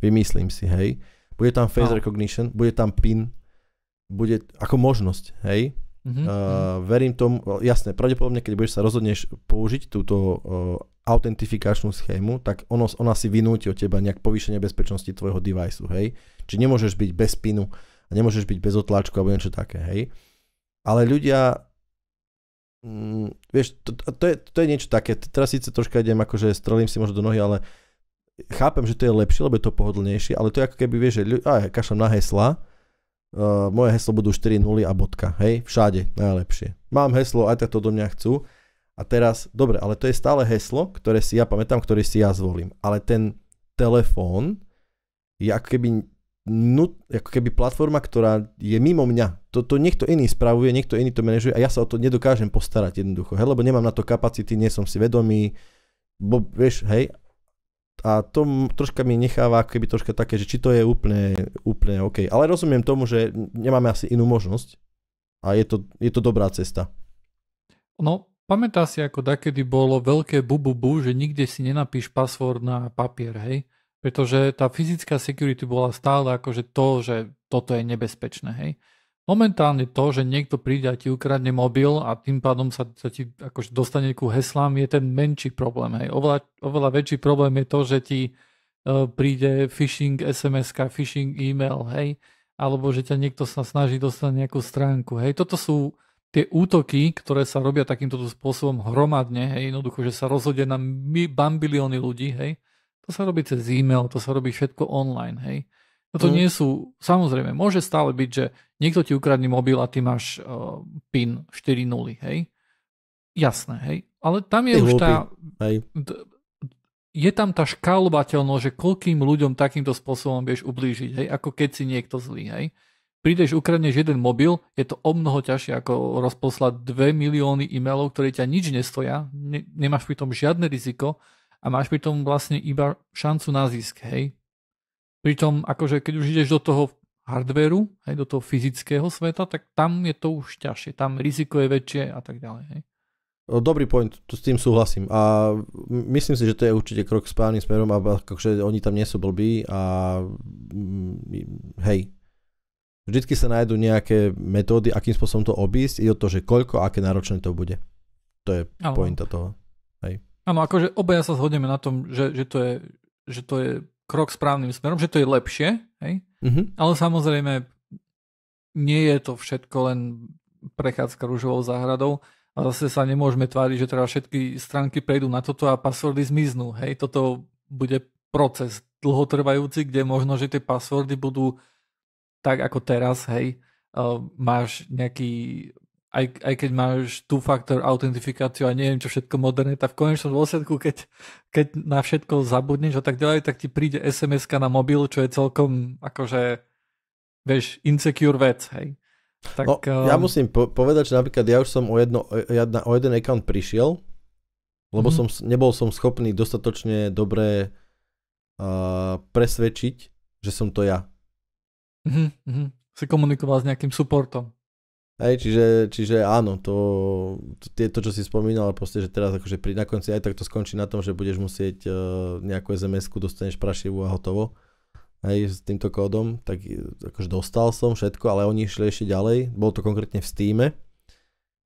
Vymyslím si, hej. Bude tam face no. recognition, bude tam pin, bude ako možnosť, hej? Mm-hmm. Uh, verím tomu, jasné, pravdepodobne, keď budeš sa rozhodneš použiť túto uh, autentifikačnú schému, tak ono, ona si vynúti od teba nejak povýšenie bezpečnosti tvojho deviceu, hej? Čiže nemôžeš byť bez pinu, a nemôžeš byť bez otláčku alebo niečo také, hej? Ale ľudia mm, vieš, to, to, je, to je niečo také, teraz síce troška idem akože strelím si možno do nohy, ale chápem, že to je lepšie, lebo je to pohodlnejšie, ale to je ako keby, vieš, že aj, kašlem na hesla, uh, moje heslo budú 4 0 a bodka, hej, všade, najlepšie. Mám heslo, aj tak to do mňa chcú. A teraz, dobre, ale to je stále heslo, ktoré si ja pamätám, ktoré si ja zvolím. Ale ten telefón je ako keby, nut, ako keby platforma, ktorá je mimo mňa. Toto niekto iný spravuje, niekto iný to manažuje a ja sa o to nedokážem postarať jednoducho, hej, lebo nemám na to kapacity, nie som si vedomý, bo vieš, hej, a to troška mi necháva keby troška také, že či to je úplne, úplne OK. Ale rozumiem tomu, že nemáme asi inú možnosť a je to, je to dobrá cesta. No, pamätá si, ako dakedy bolo veľké bububu, že nikde si nenapíš password na papier, hej? Pretože tá fyzická security bola stále akože to, že toto je nebezpečné, hej? Momentálne to, že niekto príde a ti ukradne mobil a tým pádom sa, sa ti akože dostane ku heslám, je ten menší problém. Hej. Oveľa, oveľa väčší problém je to, že ti uh, príde phishing sms phishing e-mail, hej, alebo že ťa niekto sa snaží dostať nejakú stránku. Hej. Toto sú tie útoky, ktoré sa robia takýmto spôsobom hromadne, hej, jednoducho, že sa rozhodia na bambilióny ľudí, hej, to sa robí cez e-mail, to sa robí všetko online, hej. A to mm. nie sú, samozrejme, môže stále byť, že niekto ti ukradne mobil a ty máš uh, PIN 4.0, hej? Jasné, hej? Ale tam je Ty už tá... Hej. Je tam tá škálovateľnosť, že koľkým ľuďom takýmto spôsobom vieš ublížiť, hej? Ako keď si niekto zlý, hej? Prídeš, ukradneš jeden mobil, je to o mnoho ťažšie ako rozposlať 2 milióny e-mailov, ktoré ťa nič nestoja, ne, nemáš pri tom žiadne riziko a máš pri tom vlastne iba šancu na zisk, hej? Pritom akože keď už ideš do toho hardveru, aj do toho fyzického sveta, tak tam je to už ťažšie, tam riziko je väčšie a tak ďalej. Hej. Dobrý point, to s tým súhlasím a myslím si, že to je určite krok správnym smerom a akože oni tam nie sú blbí a mm, hej, vždycky sa nájdú nejaké metódy, akým spôsobom to obísť, je o to, že koľko a aké náročné to bude. To je ano. pointa toho. Hej. Áno, akože obaja sa zhodneme na tom, že, že, to je, že to je krok správnym smerom, že to je lepšie, hej? Mm-hmm. ale samozrejme nie je to všetko len prechádzka rúžovou záhradou a zase sa nemôžeme tváriť, že teda všetky stránky prejdú na toto a passwordy zmiznú. Hej, toto bude proces dlhotrvajúci, kde možno, že tie passwordy budú tak ako teraz, hej, máš nejaký aj, aj keď máš tu faktor autentifikáciu a neviem čo všetko moderné, tak v konečnom dôsledku, keď, keď na všetko zabudneš a tak ďalej, tak ti príde sms na mobil, čo je celkom akože, vieš, insecure vec, hej. Tak, no, um... ja ehm, musím po- povedať, že napríklad ja už som o, jedno, o jeden account prišiel, lebo mm-hmm. som, nebol som schopný dostatočne dobre uh, presvedčiť, že som to ja. Mm-hmm. Si komunikoval s nejakým supportom. Hej, čiže, čiže áno, to, to, to, čo si spomínal, proste, že teraz akože pri, na konci aj tak to skončí na tom, že budeš musieť uh, nejakú SMS-ku, dostaneš prašivu a hotovo. Hej, s týmto kódom, tak e, akože dostal som všetko, ale oni išli ešte ďalej, bolo to konkrétne v Steame,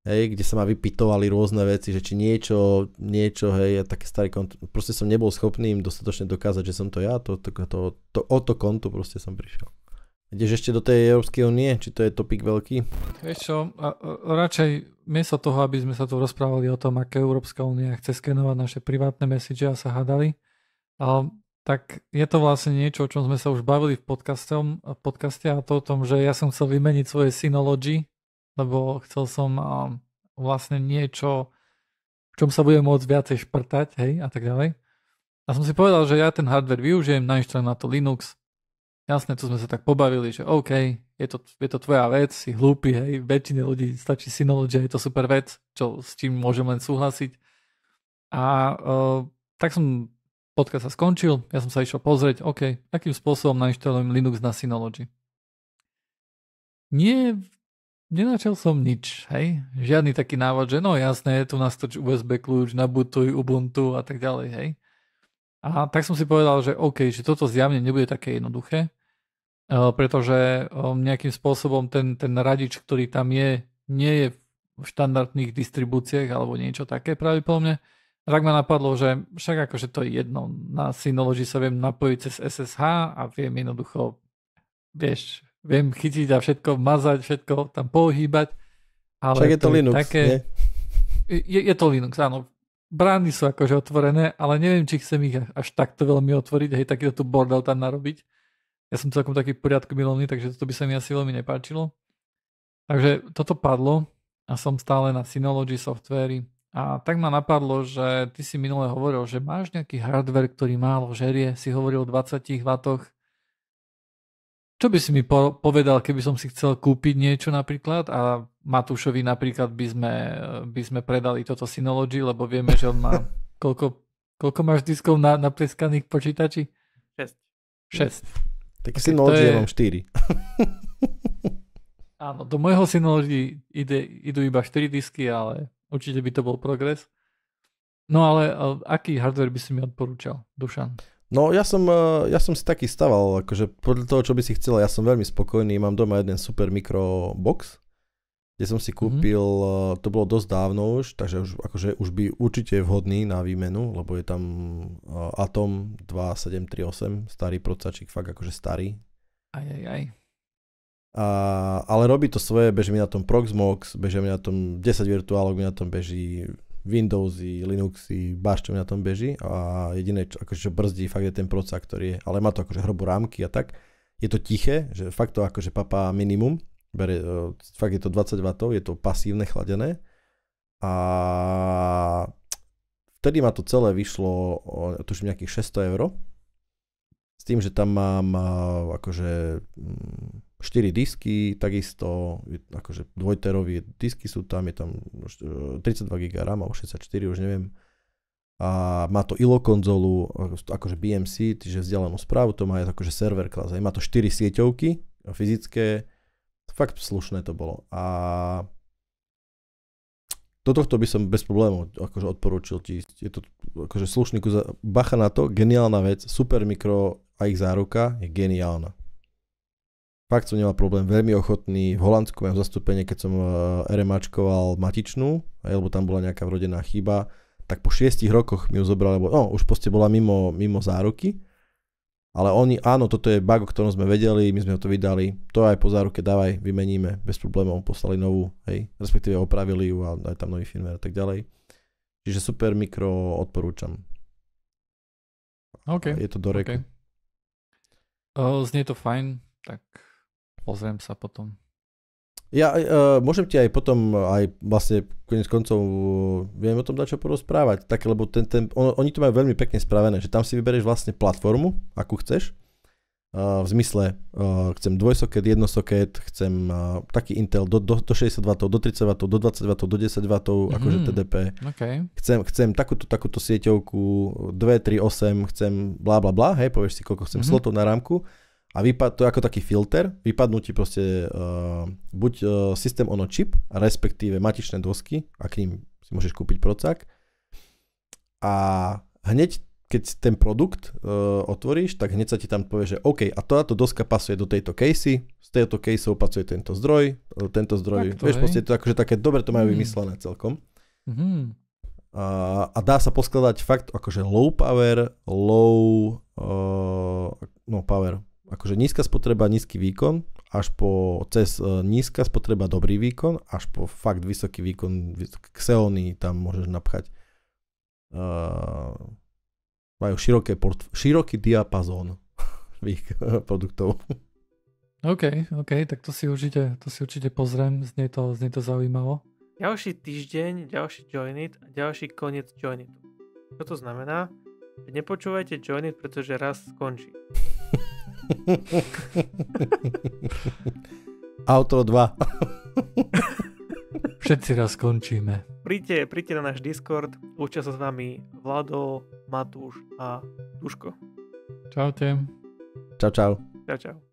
hej, kde sa ma vypitovali rôzne veci, že či niečo, niečo, hej, také starý konto, proste som nebol schopný im dostatočne dokázať, že som to ja, to, to, to, to, o to konto proste som prišiel. Ideš ešte do tej Európskej únie? Či to je topik veľký? Vieš čo, a, a, radšej miesto toho, aby sme sa tu rozprávali o tom, aké Európska únia chce skenovať naše privátne message a sa hádali, a, tak je to vlastne niečo, o čom sme sa už bavili v podcastom, v podcaste a to o tom, že ja som chcel vymeniť svoje Synology, lebo chcel som a, vlastne niečo, v čom sa budem môcť viacej šprtať, hej, a tak ďalej. A som si povedal, že ja ten hardware využijem, nainštalujem na to Linux, jasné, to sme sa tak pobavili, že OK, je to, je to tvoja vec, si hlúpy, hej, väčšine ľudí stačí Synology, je to super vec, čo s tým môžem len súhlasiť. A uh, tak som podcast sa skončil, ja som sa išiel pozrieť, OK, akým spôsobom nainštalujem Linux na Synology. Nie, nenačal som nič, hej, žiadny taký návod, že no jasné, tu nastrč USB kľúč, nabutuj Ubuntu a tak ďalej, hej. A tak som si povedal, že OK, že toto zjavne nebude také jednoduché, Eh, pretože eh, nejakým spôsobom ten, ten radič, ktorý tam je, nie je v štandardných distribúciách alebo niečo také pravdepodobne. Tak ma napadlo, že však akože to je jedno. Na Synology sa viem napojiť cez SSH a viem jednoducho, vieš, viem chytiť a všetko mazať, všetko tam pohýbať. Ale však je to, to Linux, také... nie? Je, je to Linux, áno. Brány sú akože otvorené, ale neviem, či chcem ich až takto veľmi otvoriť, hej, takýto tu bordel tam narobiť. Ja som celkom taký poriadku milovný, takže toto by sa mi asi veľmi nepáčilo. Takže toto padlo a som stále na Synology softvery. A tak ma napadlo, že ty si minule hovoril, že máš nejaký hardware, ktorý málo žerie, si hovoril o 20 W. Čo by si mi povedal, keby som si chcel kúpiť niečo napríklad a Matúšovi napríklad by sme, by sme predali toto Synology, lebo vieme, že on má koľko, koľko máš diskov na, na pleskaných počítači? 6. 6. Tak okay, Synology je... ja mám 4. Áno, do môjho Synology ide, idú iba 4 disky, ale určite by to bol progres. No ale e, aký hardware by si mi odporúčal, Dušan? No ja som, e, ja som si taký staval, akože podľa toho, čo by si chcel, ja som veľmi spokojný, mám doma jeden super mikrobox, kde som si mhm. kúpil, mm-hmm. to bolo dosť dávno už, takže už, akože už by určite je vhodný na výmenu, lebo je tam eh, Atom 2738, starý procačik, fakt akože starý. Aj, aj, aj. A, ale robí to svoje, beží mi na tom Proxmox, beží mi na tom 10 virtuálok, mi na tom beží Windowsy, Linuxy, baš, čo mi na tom beží a jediné, čo, akože, čo brzdí fakt je ten procak, ktorý je, ale má to akože hrobu rámky a tak. Je to tiché, že fakt to akože papá minimum. Bere, e, fakt je to 20 W, je to pasívne chladené a vtedy ma to celé vyšlo, tuším nejakých 600 eur. S tým, že tam mám e, akože 4 mm, disky, takisto akože dvojterové disky sú tam, je tam 32 e, GB RAM alebo 64, už neviem. A má to ILO konzolu, akože BMC, čiže vzdialenú správu, to má akože server class. Má to 4 sieťovky fyzické, Fakt slušné to bolo. A do tohto by som bez problémov akože odporúčil ti ísť. Je to akože slušný kus, bacha na to, geniálna vec, super mikro a ich záruka je geniálna. Fakt som nemal problém, veľmi ochotný. V Holandsku mám zastúpenie, keď som eh, RMAčkoval matičnú, alebo tam bola nejaká vrodená chyba, tak po šiestich rokoch mi ju zobral, lebo no, už poste bola mimo, mimo záruky ale oni, áno, toto je bug, o ktorom sme vedeli, my sme ho to vydali, to aj po záruke dávaj, vymeníme, bez problémov, poslali novú, hej, respektíve opravili ju a aj tam nový firmware a tak ďalej. Čiže super mikro odporúčam. OK. Je to do reku. Okay. Uh, znie to fajn, tak pozriem sa potom. Ja uh, môžem ti aj potom, aj vlastne konec koncov, e, viem o tom čo porozprávať, tak, lebo ten, ten, on, oni to majú veľmi pekne spravené, že tam si vyberieš vlastne platformu, akú chceš, Uh, v zmysle uh, chcem dvojsoket, jednosoket, chcem uh, taký Intel do, do, do 60 W, do 30 W, do 20 W, do 10 W, mm-hmm. akože TDP. Okay. Chcem, chcem takúto, takúto sieťovku 2, 3, 8, chcem bla bla bla, hej, povieš si, koľko chcem mm-hmm. slotov na rámku a vypad, to je ako taký filter, vypadnú ti proste uh, buď uh, systém ono chip, respektíve matičné dosky, akým si môžeš kúpiť procak. A hneď, keď ten produkt uh, otvoríš, tak hneď sa ti tam povie, že OK, a táto doska pasuje do tejto casey, z tejto caseov pasuje tento zdroj, tento zdroj, tak to, vieš, proste je to akože také, dobre to majú mm. vymyslené celkom. Mm. Uh, a dá sa poskladať fakt akože low power, low uh, no power, akože nízka spotreba, nízky výkon, až po cez e, nízka spotreba, dobrý výkon, až po fakt vysoký výkon, Xeony tam môžeš napchať. Uh, majú široké portf- široký diapazón ich e, produktov. OK, OK, tak to si určite, to si určite pozriem, znie to, znie to zaujímavo. Ďalší týždeň, ďalší joinit a ďalší koniec joinitu. Čo to znamená? Nepočúvajte joinit, pretože raz skončí. Outro 2. Všetci raz skončíme. Príďte, príďte na náš Discord, učia sa s vami Vlado, Matúš a Duško. Čaute. Čau, čau. Čau, čau.